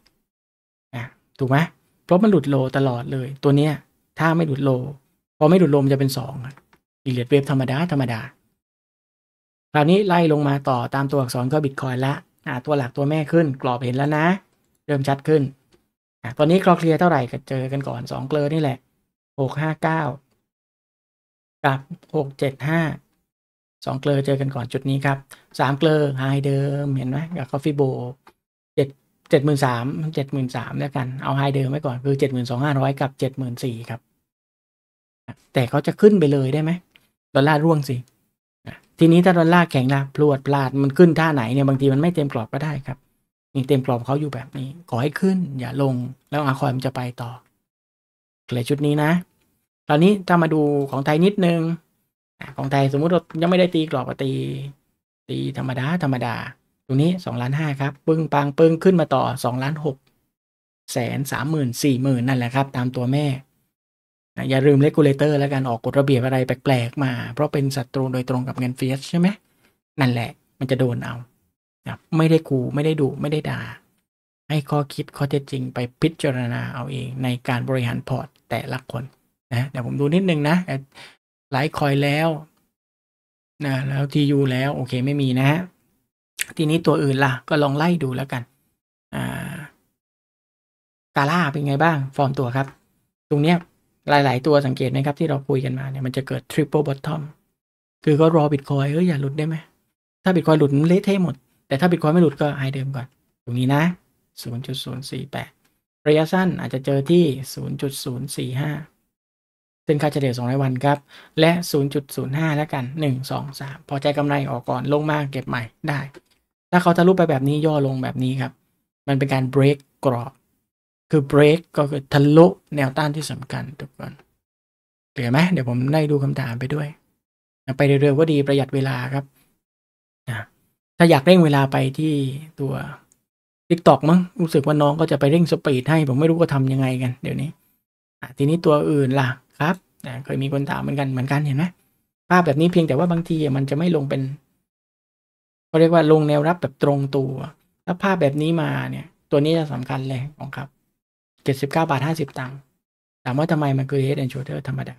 นะถูกไหมเพราะมันหลุดโลตลอดเลย ตัวเนี้ย ถ้าไม่หลุดโลพอไม่หลุดโลมันจะเป็นสองอีเลียดเวฟธรรมดาธรรมดา คราวนี้ไล่ลงมาต่อตามตัวอักษรก็บิตคอยละอ่า ตัวหลักตัวแม่ขึ้นกรอบเห็นแล้วนะ เริ่มชัดขึ้นอ่าตอนนี้คลอเคลียร์เท่าไหร่ก็เจอกันก่อนสองเกลอนี่แหละหกห้าเก้ากับหกเจ็ดห้าสองเกลอเจอกันก่อนจุดนี้ครับสามเกลอไฮเดิมเห็นไหมกับคอฟฟี่โบเจ็ดเจ็ดหมื่นสามเจ็ดหมื่นสามแล้วกันเอาไฮเดิมไว้ก่อนคือเจ็ดหมื่นสองห้าร้อยกับเจ็ดหมื่นสี่ครับแต่เขาจะขึ้นไปเลยได้ไหมดอลลาร์ร่วงสิทีนี้ถ้าดอลลาร์แข็งนะพลวดพลาดมันขึ้นท่าไหนเนี่ย บางทีมันไม่เต็มกรอบก็ได้ครับนี่เต็มกรอบเขาอยู่แบบนี้ ขอให้ขึ้น อย่าลงแล้วอาคอยมันจะไปต่อเกลยชุดนี้นะ ตอนนี้ถ้ามาดูของไทยนิดนึงของไทยสมมุติเรายังไม่ได้ตีกรอบตีตีธรรมดา ธรรมดา ตรงนี้สองล้านห้าครับปึ้งปังปึ้งขึ้นมาต่อสองล้านหกแสนสามหมื่นสี่หมื่นนั่นแหละครับ ตามตัวแม่อย่าลืมเลกูเลเตอร์แล้วกันออกกฎระเบียบอะไรแปลกๆมาเพราะเป็นศัตรูโดยตรงกับเงินเฟียสใช่ไหมนั่นแหละมันจะโดนเอาไม่ได้กู ไม่ได้ดูไม่ได้ด่า ให้ข้อคิดข้อเท็จจริงไปพิจารณาเอาเองในการบริหารพอร์ตแต่ละคนนะเดี๋ยวผมดูนิดนึงนะไลท์คอยแล้วนะแล้วทียูแล้วโอเคไม่มีนะฮะ ทีนี้ตัวอื่นล่ะ ก็ลองไล่ดูแล้วกัน อ่ากาล่าเป็นไงบ้างฟอร์มตัวครับ ตรงเนี้ยหลาย ๆ ตัวสังเกตไหมครับ ที่เราคุยกันมาเนี่ยมันจะเกิด triple bottom คือก็รอบิตคอยเอออย่าหลุดได้ไหม ถ้าบิตคอยหลุดมันเละเทะหมด แต่ถ้าบิตคอยไม่หลุดก็ไฮเดิมก่อน ตรงนี้นะ 0.048ระยะสั้นอาจจะเจอที่0.045เป็นค่าเฉลี่ย200 วันครับ และ 0.05 แล้วกัน 1 2 3 พอใจกำไรออกก่อนลงมากเก็บใหม่ได้ ถ้าเขาทะลุไปแบบนี้ย่อลงแบบนี้ครับ มันเป็นการ break กรอบ คือ break ก็คือทะลุแนวต้านที่สำคัญทุกคนเหลือไหมเดี๋ยวผมได้ดูคำถามไปด้วย ไปเร็วๆก็ดีประหยัดเวลาครับ ถ้าอยากเร่งเวลาไปที่ตัวติกตอกมั้งรู้สึกว่าน้องก็จะไปเร่งสปีดให้ผมไม่รู้ว่าทำยังไงกัน เดี๋ยวนี้ทีนี้ตัวอื่นล่ะครับนะเคยมีคนถามเหมือนกัน เหมือนกันเห็นไหม ภาพแบบนี้เพียงแต่ว่าบางทีมันจะไม่ลงเป็น เขาเรียกว่าลงแนวรับแบบตรงตัว ถ้าภาพแบบนี้มาเนี่ย ตัวนี้จะสำคัญเลยของครับเจ็ดสิบเก้าบาทห้าสิบตังค์ถามว่าทำไมมันคือ head and shoulder ธรรมดา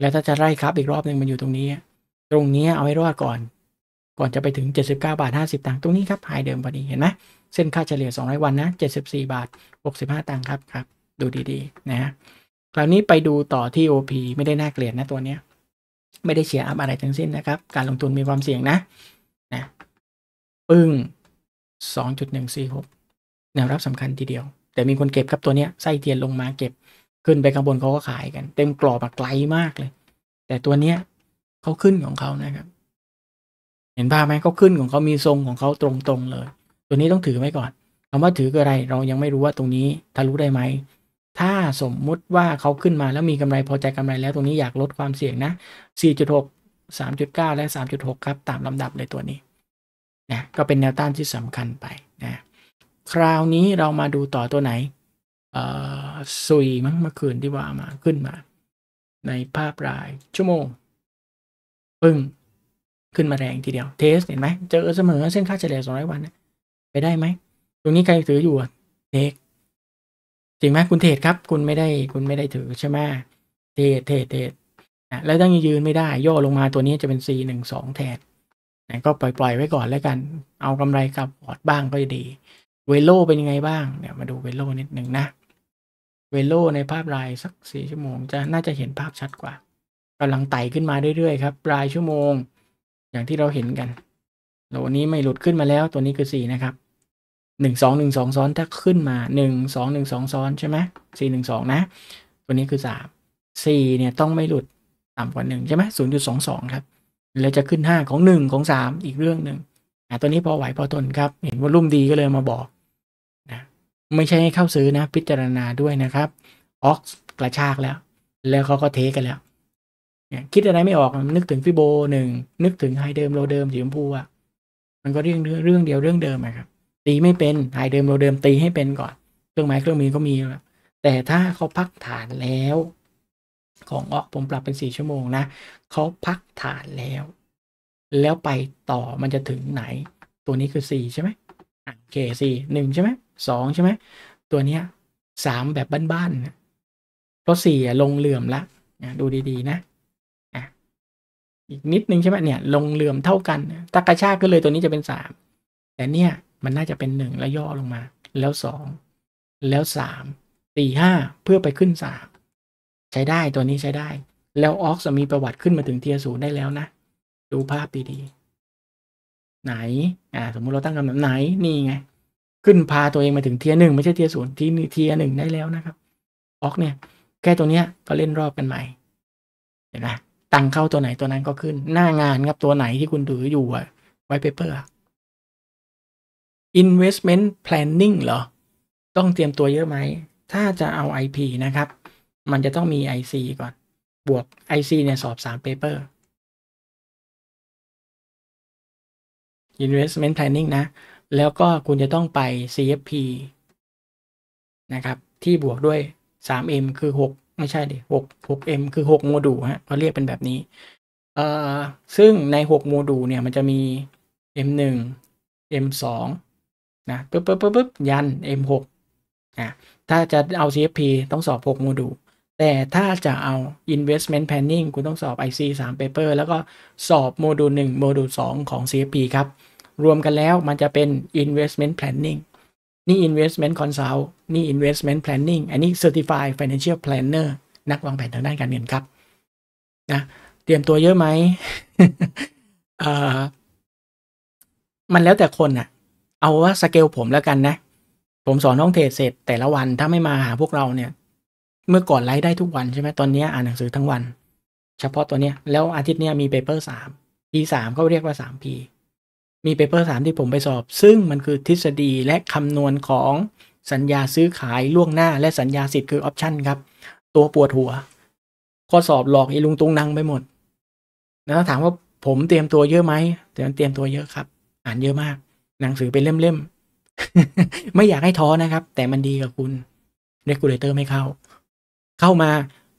แล้วถ้าจะไล่ครับอีกรอบหนึ่งมันอยู่ตรงนี้ ตรงนี้เอาให้รอดก่อน ก่อนจะไปถึง 79บาท 50 ตังค์ ตรงนี้ครับหายเดิมพอดี เห็นไหมเส้นค่าเฉลี่ย 200 วันนะ 74 บาท65 ตังค์ครับครับ ดูดีๆ นะฮะคราวนี้ไปดูต่อที่ OP ไม่ได้น่าเกลียดนะตัวเนี้ยไม่ได้เชียร์อัพอะไรทั้งสิ้นนะครับ การลงทุนมีความเสี่ยงนะนะปึ้ง 2.146แนวรับสำคัญทีเดียว แต่มีคนเก็บครับตัวเนี้ยไส้เทียนลงมาเก็บขึ้นไปข้างบนเขาก็ขายกัน เต็มกรอบแบบไกลมากเลย แต่ตัวเนี้ยเขาขึ้นของเขานะครับ เห็นภาพไหมเขาขึ้นของเขามีทรงของเขาตรงๆเลย ตัวนี้ต้องถือไว้ก่อนคำว่าถือคืออะไร เรายังไม่รู้ว่าตรงนี้ทะลุได้ไหมถ้าสมมุติว่าเขาขึ้นมาแล้วมีกำไรพอใจกำไรแล้วตรงนี้อยากลดความเสี่ยงนะ 4.6 3.9 และ 3.6 ครับ ตามลำดับเลยตัวนี้นะก็เป็นแนวต้านที่สำคัญไปนะคราวนี้เรามาดูต่อตัวไหน เอ่อซุยมั้งเมื่อคืนที่ว่ามาขึ้นมา ในภาพรายชั่วโมง ปึ้งขึ้นมาแรงทีเดียวเทสเห็นไหมเจอเสมอ เส้นค่าเฉลี่ย200วันนะไปได้ไหมตรงนี้ใครถืออยู่เทคจริงไหมคุณเทศครับคุณไม่ได้ คุณไม่ได้ถือใช่ไหมเทศเทศเทศนะแล้วตั้งยืนไม่ได้ ย่อลงมาตัวนี้จะเป็น C หนึ่งสองแทนนะก็ปล่อยปล่อยไว้ก่อนแล้วกัน เอากำไรกับพอร์ตบ้างก็ดีเวโลเป็นยังไงบ้างเดี๋ยวมาดูเวโลนิดหนึ่งนะ เวโลในภาพรายสักสี่ชั่วโมง จะน่าจะเห็นภาพชัดกว่ากำลังไต่ขึ้นมาเรื่อยๆครับรายชั่วโมง อย่างที่เราเห็นกันโลนี้ไม่หลุดขึ้นมาแล้วตัวนี้คือสี่นะครับหนึ่งสองหนึ่งสองซ้อนถ้าขึ้นมาหนึ่งสองหนึ่งสองซ้อนใช่ไหมสี่หนึ่งสองนะ ตัวนี้คือสามสี่เนี่ยต้องไม่หลุดต่ำกว่าหนึ่งใช่ไหมศูนย์จุดสองสองครับ แล้วจะขึ้นห้าของหนึ่งของสามอีกเรื่องหนึ่งอ่ะตัวนี้พอไหวพอทนครับ เห็นว่ารุ่มดีก็เลยมาบอกนะไม่ใช่ให้เข้าซื้อนะพิจารณาด้วยนะครับออกกระชากแล้ว แล้วเขาก็เทกันแล้วเนี่ยคิดอะไรไม่ออกนึกถึงฟิโบหนึ่งนึกถึงไฮเดิมโลเดิมสีชมพูอ่ะมันก็เรื่องเรื่องเดียวเรื่องเดิมอะครับตีไม่เป็นหายเดิมเราเดิมตีให้เป็นก่อน เครื่องไม้เครื่องมือก็มีแต่ถ้าเขาพักฐานแล้ว ของออกผมปรับเป็นสี่ชั่วโมงนะเขาพักฐานแล้ว แล้วไปต่อมันจะถึงไหน ตัวนี้คือสี่ใช่ไหมโอเคสี่หนึ่งใช่ไหม สองใช่ไหม ตัวเนี้ยสามแบบบ้านๆนะเพราะสี่ลงเหลื่อมละดูดีๆนะ อีกนิดนึงใช่ไหมเนี่ย ลงเหลื่อมเท่ากันตะกระชากก็เลยตัวนี้จะเป็นสาม แต่เนี่ยมันน่าจะเป็นหนึ่งแล้วย่อลงมา แล้วสองแล้วสามสี่ห้าเพื่อไปขึ้นสามใช้ได้ตัวนี้ใช้ได้ แล้วออกจะมีประวัติขึ้นมาถึงเทียศูนย์ได้แล้วนะดูภาพดีๆ ไหนอ่าสมมุติเราตั้งคำถามไหนนี่ไง ขึ้นพาตัวเองมาถึงเทียหนึ่งไม่ใช่เทียศูนย์ที่เทียหนึ่งได้แล้วนะครับ ออกเนี่ยแค่ตัวเนี้ยก็เล่นรอบกันใหม่เห็นไหมตังเข้าตัวไหนตัวนั้นก็ขึ้นหน้างานครับตัวไหนที่คุณถืออยู่อะไว้เปเปอร์ investment planning เหรอ ต้องเตรียมตัวเยอะไหมถ้าจะเอา IP นะครับ มันจะต้องมี IC ก่อนบวก IC เนี่ยสอบ 3 paper investment planning นะ แล้วก็คุณจะต้องไป CFP นะครับ ที่บวกด้วย 3M คือ 6 ไม่ใช่ดิ6 6M คือ6โมดูลฮะเขาเรียกเป็นแบบนี้เอ่อซึ่งใน6โมดูลเนี่ยมันจะมี M1 M2 นะปึ๊บปึ๊บปึ๊บปึ๊บยัน M6 นะถ้าจะเอา CFP ต้องสอบ 6 โมดูล แต่ถ้าจะเอา investment planning คุณต้องสอบ IC 3 paper แล้วก็สอบโมดูล 1 โมดูล 2 ของ CFP ครับ รวมกันแล้วมันจะเป็น investment planning นี่ investment consult นี่ investment planning อันนี้ certified financial planner นักวางแผนทางด้านการเงินครับนะเตรียมตัวเยอะไหมมันแล้วแต่คนอะเอาว่าสเกลผมแล้วกันนะ ผมสอนท้องเทศเสร็จแต่ละวันถ้าไม่มาหาพวกเราเนี่ย เมื่อก่อนไลฟ์ได้ทุกวันใช่ไหมตอนนี้อ่านหนังสือทั้งวัน เฉพาะตัวเนี้ยแล้วอาทิตย์เนี้ยมีเปเปอร์สามปีสามเขาเรียกว่าสามปีมีเปเปอร์สามที่ผมไปสอบ ซึ่งมันคือทฤษฎีและคำนวณของสัญญาซื้อขายล่วงหน้า และสัญญาสิทธิ์คือออปชันครับตัวปวดหัวข้อสอบหลอกอีลุงตุงนังไปหมดแล้วถามว่าผมเตรียมตัวเยอะไหมเตรียมเตรียมตัวเยอะครับอ่านเยอะมากหนังสือเป็นเล่มๆ ไม่อยากให้ท้อนะครับ แต่มันดีกับคุณเรกูเลเตอร์ ไม่เข้า เข้ามา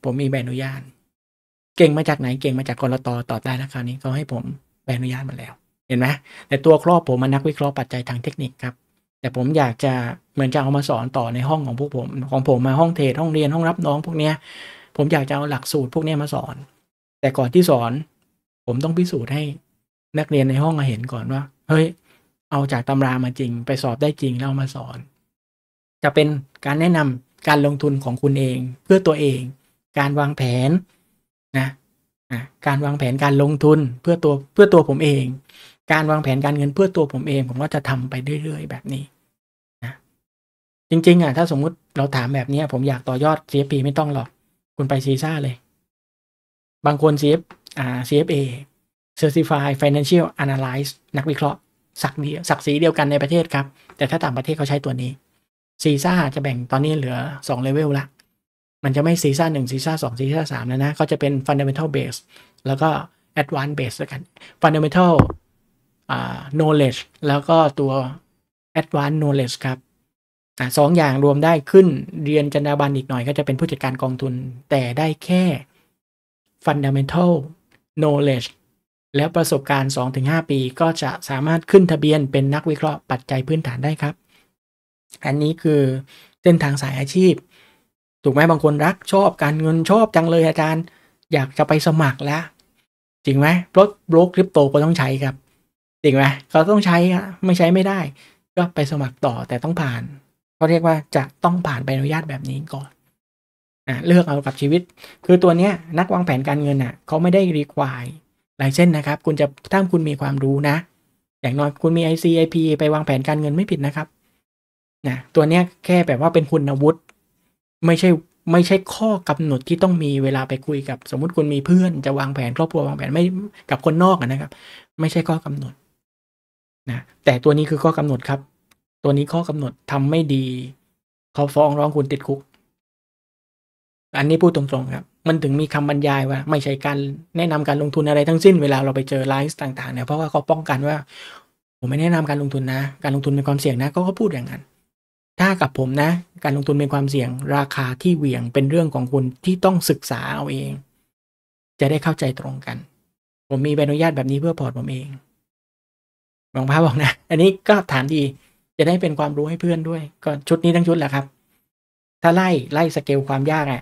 ผมมีใบอนุญาตเก่งมาจากไหนเก่งมาจากกรตตอบได้นะคราวนี้เขาให้ผมใบอนุญาตมาแล้ว เห็นไหมแต่ตัวครอบผมมันนักวิเคราะห์ปัจจัยทางเทคนิคครับ แต่ผมอยากจะเหมือนจะเอามาสอนต่อในห้องของพวกผม ของผมมาห้องเทรดห้องเรียนห้องรับน้อง พวกเนี้ยผมอยากจะเอาหลักสูตรพวกนี้มาสอน แต่ก่อนที่สอน ผมต้องพิสูจน์ให้นักเรียนในห้องเห็นก่อนว่า เฮ้ยเอาจากตำรามาจริงไปสอบได้จริงแล้วมาสอน จะเป็นการแนะนำการลงทุนของคุณเองเพื่อตัวเอง การวางแผนนะนะการวางแผนการลงทุนเพื่อตัวเพื่อตัวผมเอง การวางแผนการเงินเพื่อตัวผมเอง ผมก็จะทำไปเรื่อยๆแบบนี้นะจริงๆอ่ะถ้าสมมุติเราถามแบบนี้ผมอยากต่อยอด CFP ไม่ต้องหรอกคุณไปซีซ่าเลย บางคน CF อ่า CFA Certified Financial Analyst นักวิเคราะห์ศักดิ์ศักดิ์ศรีเดียวกันในประเทศครับ แต่ถ้าต่างประเทศเขาใช้ตัวนี้ซีซ่าจะแบ่งตอนนี้เหลือ2เลเวลละ มันจะไม่ซีซ่าหนึ่งซีซ่าสองซีซ่าสามแล้วนะก็จะเป็น fundamental base แล้วก็ advanced base ้วกัน fundamental knowledge แล้วก็ตัว advanced knowledge ครับสองอย่างรวมได้ขึ้นเรียนจรรยาบรรณอีกหน่อย ก็จะเป็นผู้จัดการกองทุนแต่ได้แค่ fundamental knowledge แล้วประสบการณ์ 2-5 ปีก็จะสามารถขึ้นทะเบียนเป็นนักวิเคราะห์ปัจจัยพื้นฐานได้ครับ อันนี้คือเส้นทางสายอาชีพ ถูกไหมบางคนรักชอบการเงินชอบจังเลยอาจารย์อยากจะไปสมัครแล้ว จริงไหมเพราะล็อกคริปโตก็ต้องใช้ครับจริงไหมเขาต้องใช้ไม่ใช้ไม่ได้ ก็ไปสมัครต่อแต่ต้องผ่านเขาเรียกว่าจะต้องผ่านใบอนุญาตแบบนี้ก่อนเลือกเอากับชีวิต คือตัวเนี้ยนักวางแผนการเงินอ่ะเขาไม่ได้รีควายหลายเส้นนะครับคุณจะถ้าคุณมีความรู้นะอย่างน้อยคุณมี ICIP ไปวางแผนการเงินไม่ผิดนะครับนะตัวเนี้ยแค่แบบว่าเป็นคุณอาวุธไม่ใช่ไม่ใช่ข้อกำหนดที่ต้องมีเวลาไปคุย กับ สมมุติคุณมีเพื่อนจะวางแผนครอบครัววางแผนไม่กับคนนอกนะครับ ไม่ใช่ข้อกำหนดนะแต่ตัวนี้คือข้อกำหนดครับ ตัวนี้ข้อกำหนดทำไม่ดีเขาฟ้องร้องคุณติดคุก อันนี้พูดตรงๆครับมันถึงมีคำบรรยายว่าไม่ใช่การแนะนำการลงทุนอะไร ทั้งสิ้นเวลาเราไปเจอไลฟ์ต่างๆเนี่ยเพราะว่าเขาป้องกันว่าผมไม่แนะนำการลงทุนนะ การลงทุนเป็นความเสี่ยงนะ ก็เขาพูดอย่างนั้นถ้ากับผมนะ การลงทุนเป็นความเสี่ยงราคาที่เหวี่ยงเป็นเรื่องของคุณที่ต้องศึกษาเอาเอง จะได้เข้าใจตรงกัน ผมมีใบอนุญาตแบบนี้เพื่อพอร์ตผมเองหลวงพ่อบอกนะ อันนี้ก็ถามดีจะได้เป็นความรู้ให้เพื่อนด้วยก็ชุดนี้ทั้งชุดแหละครับ ถ้าไล่ไล่สเกลความยากอะ่ะ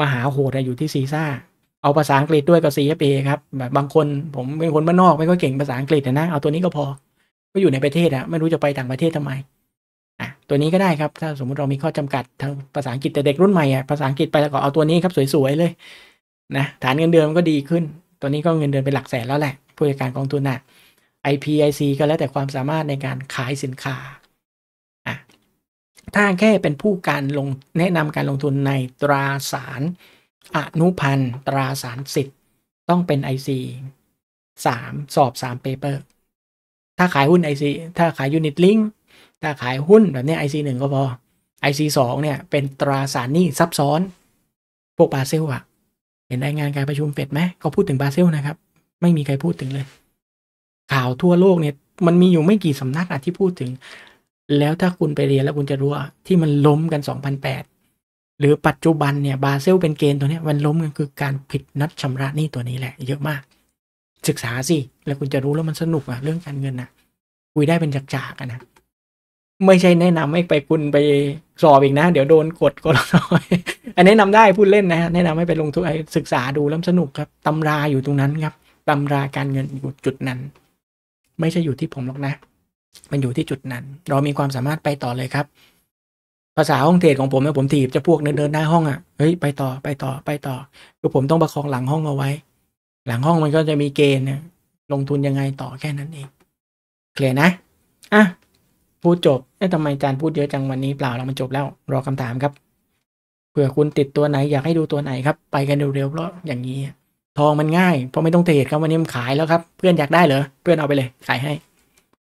มหาโหดอยู่ที่ซีซ่า เอาภาษาอังกฤษด้วยกับอเปครับแบบบางคนผมเป็นคนบ้านนอกไม่ก็เก่งภาษาอังกฤษนะเอาตัวนี้ก็พอก็อยู่ในประเทศอะไม่รู้จะไปต่างประเทศทำไม อ่ะ ตัวนี้ก็ได้ครับ ถ้าสมมุติเรามีข้อจำกัด ทางภาษาอังกฤษแต่เด็กรุ่นใหม่อะภาษาอังกฤษไปแล้วก็เอาตัวนี้ครับสวยๆเลย นะ ฐานเงินเดือนก็ดีขึ้น ตัวนี้ก็เงินเดือนเป็นหลักแสนแล้วแหละ ผู้จัดการกองทุนอ่ะ IPIC ก็แล้วแต่ความสามารถในการขายสินค้าถ้าแค่เป็นผู้การลงแนะนำการลงทุนในตราสาร อนุพันธ์ ตราสารสิทธิ์ต้องเป็น IC 3 สอบ 3 paper ถ้าขายหุ้น IC ถ้าขายยูนิตลิงถ้าขายหุ้นแบบนี้ IC 1 ก็พอ IC 2 เนี่ยเป็นตราสารหนี้ซับซ้อนพวกบาเซลอะเห็นรายงานการประชุมเฟดไหมเขาพูดถึงบาเซลนะครับ ไม่มีใครพูดถึงเลย ข่าวทั่วโลกเนี่ย มันมีอยู่ไม่กี่สำนักอะที่พูดถึงแล้วถ้าคุณไปเรียนแล้วคุณจะรู้ว่าที่มันล้มกัน 2008 หรือปัจจุบันเนี่ยบาเซลเป็นเกณฑ์ตัวนี้ มันล้มกันคือการผิดนัดชำระหนี้ตัวนี้แหละเยอะมาก ศึกษาสิ แล้วคุณจะรู้แล้วมันสนุกอะเรื่องการเงินนะคุยได้เป็นจากๆนะ ไม่ใช่แนะนำให้ไปคุณไปสอบอีกนะ เดี๋ยวโดนกดก็ร้อยอันนี้นำได้พูดเล่นนะแนะนำให้ไปลงทุนศึกษาดูแล้วสนุกครับตำราอยู่ตรงนั้นครับ ตำราการเงินอยู่จุดนั้น ไม่ใช่อยู่ที่ผมหรอกนะมันอยู่ที่จุดนั้น เรามีความสามารถไปต่อเลยครับ ภาษาห้องเทรดของผมเนี่ยผมถีบจะพวกเดินเดินหน้าห้องอะ่ะเฮ้ยไปต่อไปต่อ ไปต่อคือผมต้องประคองหลังห้องเอาไว้ หลังห้องมันก็จะมีเกณฑ์นะลงทุนยังไงต่อแค่นั้นเอง เคลียร์นะอ่ะพูดจบเอ๊ะทำไมอาจารย์พูดเยอะจังวันนี้เปล่าเรามันจบแล้ว รอคำถามครับ เผื่อคุณติดตัวไหนอยากให้ดูตัวไหนครับ ไปกันเร็วๆเพราะอย่างนี้ทองมันง่ายเพราะไม่ต้องเทรดครับวันนี้มันขายแล้วครับ เพื่อนอยากได้เหรอเพื่อนเอาไปเลยขายให้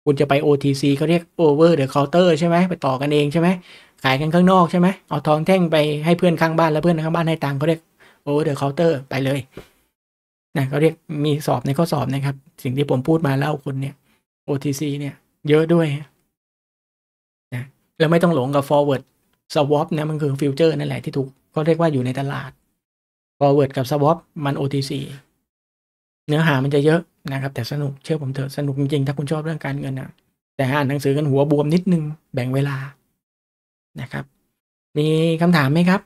คุณจะไป OTC เขาเรียก over the counter ใช่ไหมไปต่อกันเองใช่ไหมขายกันข้างนอกใช่ไหมเอาทองแท่งไปให้เพื่อนข้างบ้าน แล้วเพื่อนข้างบ้านให้ตังเขาเรียก over the counter ไปเลย นะเขาเรียกมีสอบในข้อสอบนะครับ สิ่งที่ผมพูดมาเล่าคุณเนี่ย OTC เนี่ย เยอะด้วยนะแล้วไม่ต้องหลงกับ forward swap นะมันคือฟิวเจอร์นั่นแหละที่ถูกเขาเรียกว่าอยู่ในตลาด forward กับ swap มัน OTC เนื้อหามันจะเยอะ นะครับแต่สนุกเชื่อผมเถอะ สนุกจริงๆถ้าคุณชอบเรื่องการเงินนะแต่อ่านหนังสือกันหัวบวมนิดนึง แบ่งเวลา นะครับ มีคำถามไหมครับ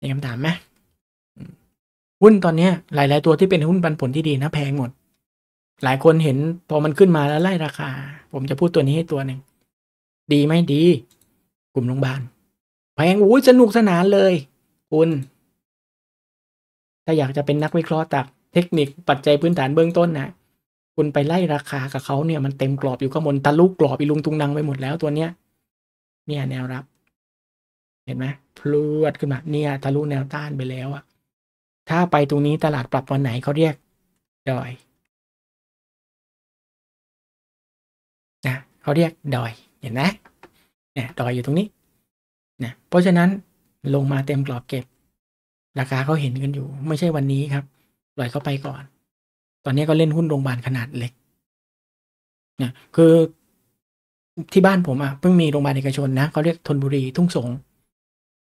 มีคำถามไหมหุ้นตอนนี้หลายๆ ตัวที่เป็นหุ้นปันผลที่ดี นะแพงหมด หลายคนเห็น พอมันขึ้นมาแล้วไล่ราคา ผมจะพูดตัวนี้ให้ตัวหนึ่งดีไหมดี กลุ่มโรงพยาบาลแพงโอ้ยสนุกสนานเลยคุณถ้าอยากจะเป็นนักวิเคราะห์ตักเทคนิคปัจจัยพื้นฐานเบื้องต้นนะคุณไปไล่ราคากับเขาเนี่ย มันเต็มกรอบอยู่กงบนตะลุกกรอบอีลุงตุงนังไปหมดแล้วตัวเนี้ย เนี่ยแนวรับ เห็นไหมพลวดขึ้นมาเนี่ยทะลุแนวต้านไปแล้วอะถ้าไปตรงนี้ตลาดปรับวันไหนเขาเรียกดอยนะเขาเรียกดอยเห็นไหมเนี่ยดอยอยู่ตรงนี้นะเพราะฉะนั้นลงมาเต็มกรอบเก็บ ราคาเขาเห็นกันอยู่ ไม่ใช่วันนี้ครับปล่อยเขาไปก่อน ตอนนี้ก็เล่นหุ้นโรงพยาบาลขนาดเล็ก นะ คือที่บ้านผมอะ่ะเพิ่งมีโรงพยาบาลเอกชนนะเขาเรียกทนบุรีทุ่งสง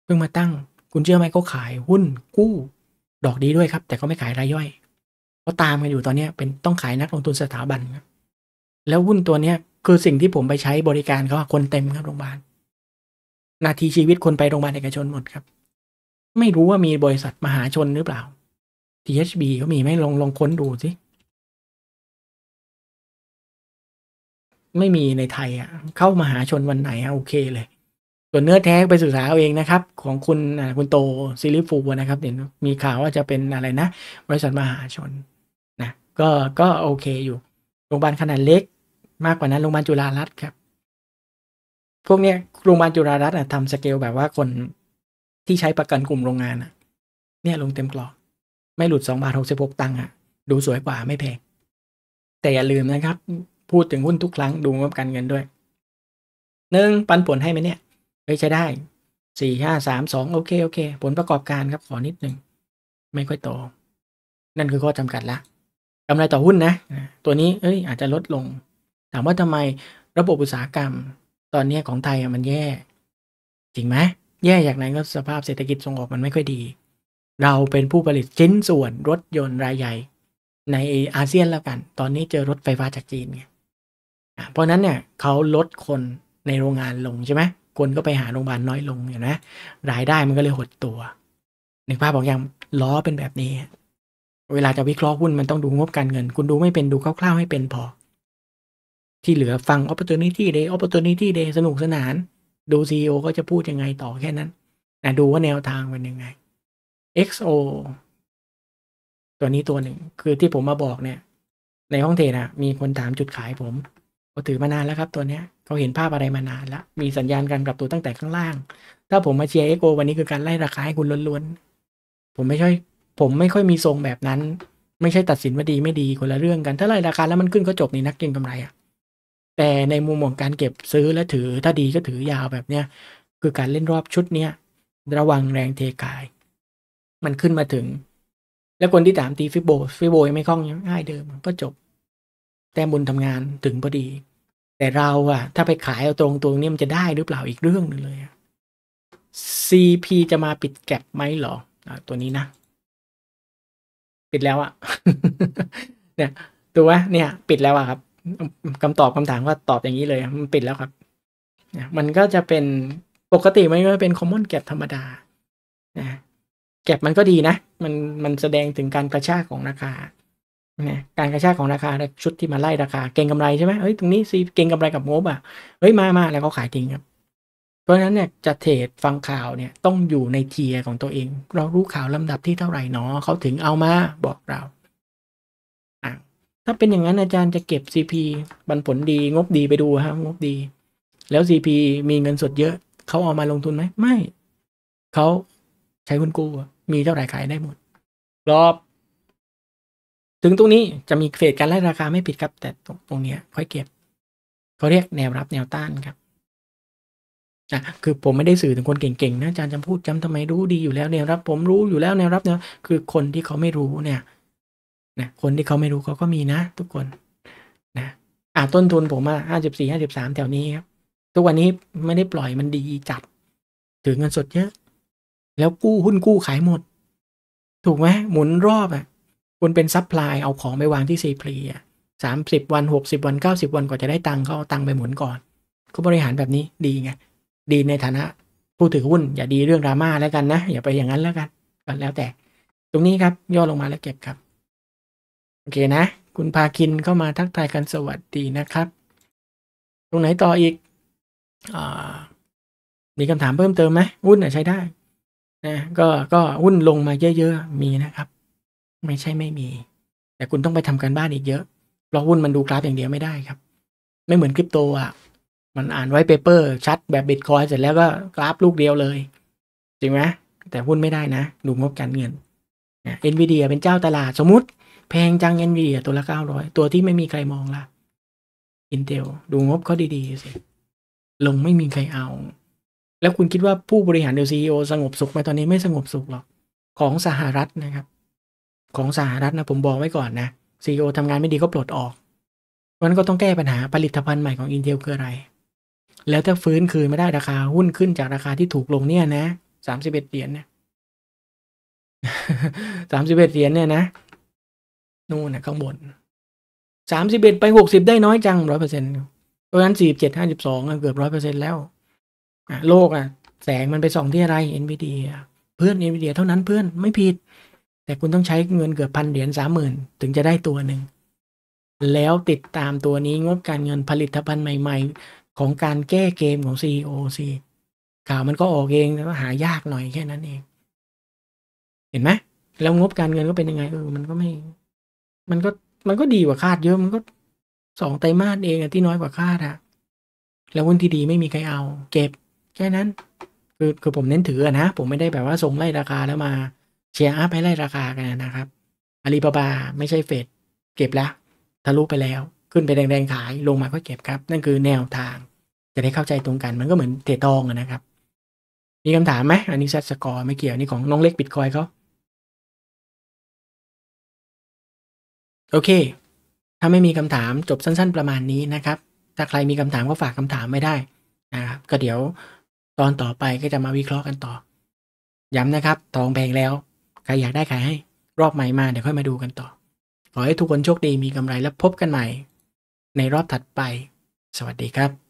เพิ่งมาตั้ง คุณเชื่อไหมเขาขาย หุ้นกู้ ดอกดีด้วยครับ แต่เขาไม่ขายรายย่อยเขาตามกันอยู่ตอนนี้เป็นต้องขายนักลงทุนสถาบันครับแล้วหุ้นตัวเนี้ยคือสิ่งที่ผมไปใช้บริการเขาคนเต็มครับโรงพยาบาลนาทีชีวิตคนไปโรงพยาบาลเอกชนหมดครับ ไม่รู้ว่ามีบริษัทมหาชนหรือเปล่า THB ก็มีไหมลองลองค้นดูสิ ไม่มีในไทยอ่ะเข้ามาหาชนวันไหนอ่ะ โอเคเลย ส่วนเนื้อแท้ไปศึกษาเอาเองนะครับ ของคุณคุณโตซิลิฟูนะครับเดี๋ยวมีข่าวว่าจะเป็นอะไรนะบริษัทมหาชนนะก็ก็โอเคอยู่โรงพยาบาลขนาดเล็กมากกว่านั้นโรงพยาบาลจุฬารัตน์ครับ พวกเนี้ยโรงพยาบาลจุฬารัตน์ทำสเกลแบบว่าคนที่ใช้ประกันกลุ่มโรงงานเนี่ยลงเต็มกรอบไม่หลุด2บาทหกตังค์อะดูสวยกว่าไม่แพงแต่อย่าลืมนะครับ พูดถึงหุ้นทุกครั้งดูงบการเงินด้วยหนึ่งปันผลให้ไหมเนี่ยเฮ้ยใช้ได้สี่ห้าสามสองโอเคโอเค ผลประกอบการครับ ขอนิดหนึ่ง ไม่ค่อยโตนั่นคือข้อจำกัดละกำไรต่อหุ้นนะ ตัวนี้เอ้ย อาจจะลดลง ถามว่าทำไมระบบอุตสาหกรรมตอนนี้ของไทยมันแย่ จริงไหมแย่อย่างไรก็สภาพเศรษฐกิจส่งออกมันไม่ค่อยดีเราเป็นผู้ผลิตชิ้นส่วนรถยนต์รายใหญ่ ในอาเซียนแล้วกัน ตอนนี้เจอรถไฟฟ้าจากจีนไง เพราะนั้นเนี่ยเขาลดคนในโรงงานลงใช่ไหม คนก็ไปหาโรงพยาบาลน้อยลงเห็นไหมรายได้มันก็เลยหดตัว หนึ่งภาพบอกยังล้อเป็นแบบนี้ เวลาจะวิเคราะห์หุ้น มันต้องดูงบการเงิน คุณดูไม่เป็นดูคร่าว ๆ ให้เป็นพอ ที่เหลือฟัง o p p น r t ี n เดย์ a y อ p p o r t u n ี t เดย์สนุกสนาน ดูซีอก็จะพูดยังไงต่อแค่นั้นนะดูว่าแนวทางเป็นยังไง XO ตัวนี้ตัวหนึ่งคือที่ผมมาบอกเนี่ยในห้องเทนะมีคนถามจุดขายผม ก็ถือมานานแล้วครับ ตัวเนี้ยเขาเห็นภาพอะไรมานานแล้ว มีสัญญาณการกลับตัวตั้งแต่ข้างล่าง ถ้าผมมาเชียร์ XO วันนี้คือการไล่ราคาให้คุณล้วนๆ ผมไม่ใช่ ผมไม่ค่อยมีทรงแบบนั้น ไม่ใช่ตัดสินว่าดีไม่ดีคนละเรื่องกันถ้าไล่ราคาแล้วมันขึ้นก็จบนี่นักเก็งกำไรอะแต่ในมุมของการเก็บซื้อและถือ ถ้าดีก็ถือยาวแบบเนี้ยคือการเล่นรอบชุดเนี้ยระวังแรงเทขายมันขึ้นมาถึง แล้วคนที่ถามตีฟิโบฟิโบ ยังไม่คล่องยังง่ายเดิมก็จบแต่บุญทำงานถึงพอดี แต่เราอะถ้าไปขายเอาตรงตัวนี้มันจะได้หรือเปล่าอีกเรื่องหนึ่งเลยซี CP จะมาปิดแก็บไหมหรอตัวนี้นะ ปิดแล้วอะเนี่ย ตัวเนี่ย ปิดแล้วอะครับ คำตอบคำถามว่าตอบอย่างนี้เลยมันปิดแล้วครับมันก็จะเป็นปกติมันก็เป็นคอมมอนแก็บธรรมดานะก็บมันก็ดีนะ มันมันแสดงถึงการกระชากของราคานการกระชากของราคาชุดที่มาไล่ราคาเก่งกำไรใช่ไหมเฮ้ย ตรงนี้ซีเก่งกำไรกับงบอ่ะเฮ้ยมามาแล้วก็ขายทิ้งครับ เพราะฉะนั้นเนี่ยจะเทรดฟังข่าวเนี่ยต้องอยู่ในเทียของตัวเอง เรารู้ข่าวลำดับที่เท่าไหร่เนาะเขาถึงเอามาบอกเราถ้าเป็นอย่างนั้นอาจารย์จะเก็บ CP บันผลดีงบดีไปดูฮะงบดี แล้ว CP มีเงินสดเยอะเขาเอามาลงทุนไหมไม่เขาใช้คุณกู้อะมีเท่าไหร่ขายได้หมดรอบถึงตรงนี้จะมีเฟสการไล่ราคาไม่ผิดครับแต่ตรงตรงนี้ค่อยเก็บเขาเรียกแนวรับแนวต้าน ครับนะคือผมไม่ได้สื่อถึงคนเก่งๆนะอาจารย์จำพูดจำทำไมรู้ดีอยู่แล้ว แนวรับ ผมรู้อยู่แล้วแนวรับเนี่ยคือคนที่เขาไม่รู้เนี่ย นะ คนที่เขาไม่รู้เขาก็มีนะ ทุกคนนะอ่าต้นทุนผมมาห้าสิบสี่ห้าสิบสามแถวนี้ครับทุกวันนี้ไม่ได้ปล่อยมันดีจัดถือเงินสดเยอะแล้วกู้หุ้นกู้ขายหมด ถูกไหมหมุนรอบอ่ะคุณเป็นซัพพลายเอาของไปวางที่ซีพลีอ่ะสามสิบวันหกสิบวันเก้าสิบวันกว่าจะได้ตังค์เขาเอาตังค์ไปหมุนก่อนเขาบริหารแบบนี้ดีไง ดีในฐานะผู้ถือหุ้น อย่าดีเรื่องดราม่าแล้วกันนะ อย่าไปอย่างนั้นแล้วกันก็แล้วแต่ ตรงนี้ครับย่อลงมาแล้วเก็บครับ โอเคนะ คุณพาคินเข้ามาทักทายกันสวัสดีนะครับตรงไหนต่ออีกอมีคำถามเพิ่มเติมไหมหุ้นใช้ได้นะก็ก็หุ้นลงมาเยอะ ๆ มีนะครับ ไม่ใช่ไม่มี แต่คุณต้องไปทำการบ้านอีกเยอะเพราะหุ้นมันดูกราฟอย่างเดียวไม่ได้ครับ ไม่เหมือนคริปโตอ่ะ มันอ่านไว้เปเปอร์ชัดแบบบิตคอยเสร็จแล้วก็กราฟลูกเดียวเลย จริงไหมแต่หุ้นไม่ได้นะ ดูงบการเงินเอ็นวีเดียเป็นเจ้าตลาดสมมติแพงจังเอ็นวีเดียตัวละเก้าร้อยตัวที่ไม่มีใครมองละอินเทลดูงบเขาดีๆสิลงไม่มีใครเอาแล้วคุณคิดว่าผู้บริหารเดลซีโอสงบสุขไหมตอนนี้ไม่สงบสุขหรอก ของสหรัฐนะครับ ของสหรัฐนะผมบอกไว้ก่อนนะซีโอทำงานไม่ดีก็ปลดออกมันก็ต้องแก้ปัญหาผลิตภัณฑ์ใหม่ของอินเทลคืออะไร แล้วถ้าฟื้นคืนไม่ได้ราคาหุ้นขึ้นจากราคาที่ถูกลงเนี่ยนะสามสิบเอ็ดเหรียญเนี่ยสามสิบเอ็ดเหรียญเนี่ยนะ นู่นนะข้างบนสามสิบเอ็ดไปหกสิบได้น้อยจังร้อยเปอร์เซ็นต์เพราะฉะนั้นสี่เจ็ดห้าสิบสองเกือบร้อยเปอร์เซ็นต์แล้วโลกอ่ะ แสงมันไปส่องที่อะไรเอ็นีดีเพื่อนเอ็นีดีเท่านั้นเพื่อนไม่ผิด แต่คุณต้องใช้เงินเกือบพันเหรียญสามหมื่นถึงจะได้ตัวหนึ่ง แล้วติดตามตัวนี้งบการเงินผลิตภัณฑ์ใหม่ๆ ของการแก้เกมของ c o ีข่าวมันก็ออกเองแต่ว่าหายากหน่อยแค่นั้นเอง เห็นไหมแล้วงบการเงินก็เป็นยังไงเออมันก็ไม่มันก็มันก็ดีกว่าคาดเยอะมันก็สองไตรมาสเองอะที่น้อยกว่าคาดอะแล้วหุ้นที่ดีไม่มีใครเอาเก็บแค่นั้นคือคือผมเน้นถือนะ ผมไม่ได้แบบว่าส่งไล่ราคาแล้วมาเชียร์อัพให้ไล่ราคากันนะครับอาลีบาบาไม่ใช่เฟดเก็บแล้วทะลุไปแล้วขึ้นไปแดงๆขายลงมาก็เก็บครับนั่นคือแนวทางจะได้เข้าใจตรงกัน มันก็เหมือนเททองนะครับ มีคำถามไหมอันนี้ซัสกอร์ไม่เกี่ยวนี่ของน้องเล็กบิตคอยเขาโอเค ถ้าไม่มีคำถามจบสั้น ๆประมาณนี้นะครับ ถ้าใครมีคำถามก็ฝากคำถามไม่ได้นะครับก็เดี๋ยวตอนต่อไปก็จะมาวิเคราะห์กันต่อ ย้ำนะครับทองแพงแล้ว ใครอยากได้ขายให้รอบใหม่มาเดี๋ยวค่อยมาดูกันต่อ ขอให้ทุกคนโชคดีมีกำไรและพบกันใหม่ ในรอบถัดไป สวัสดีครับ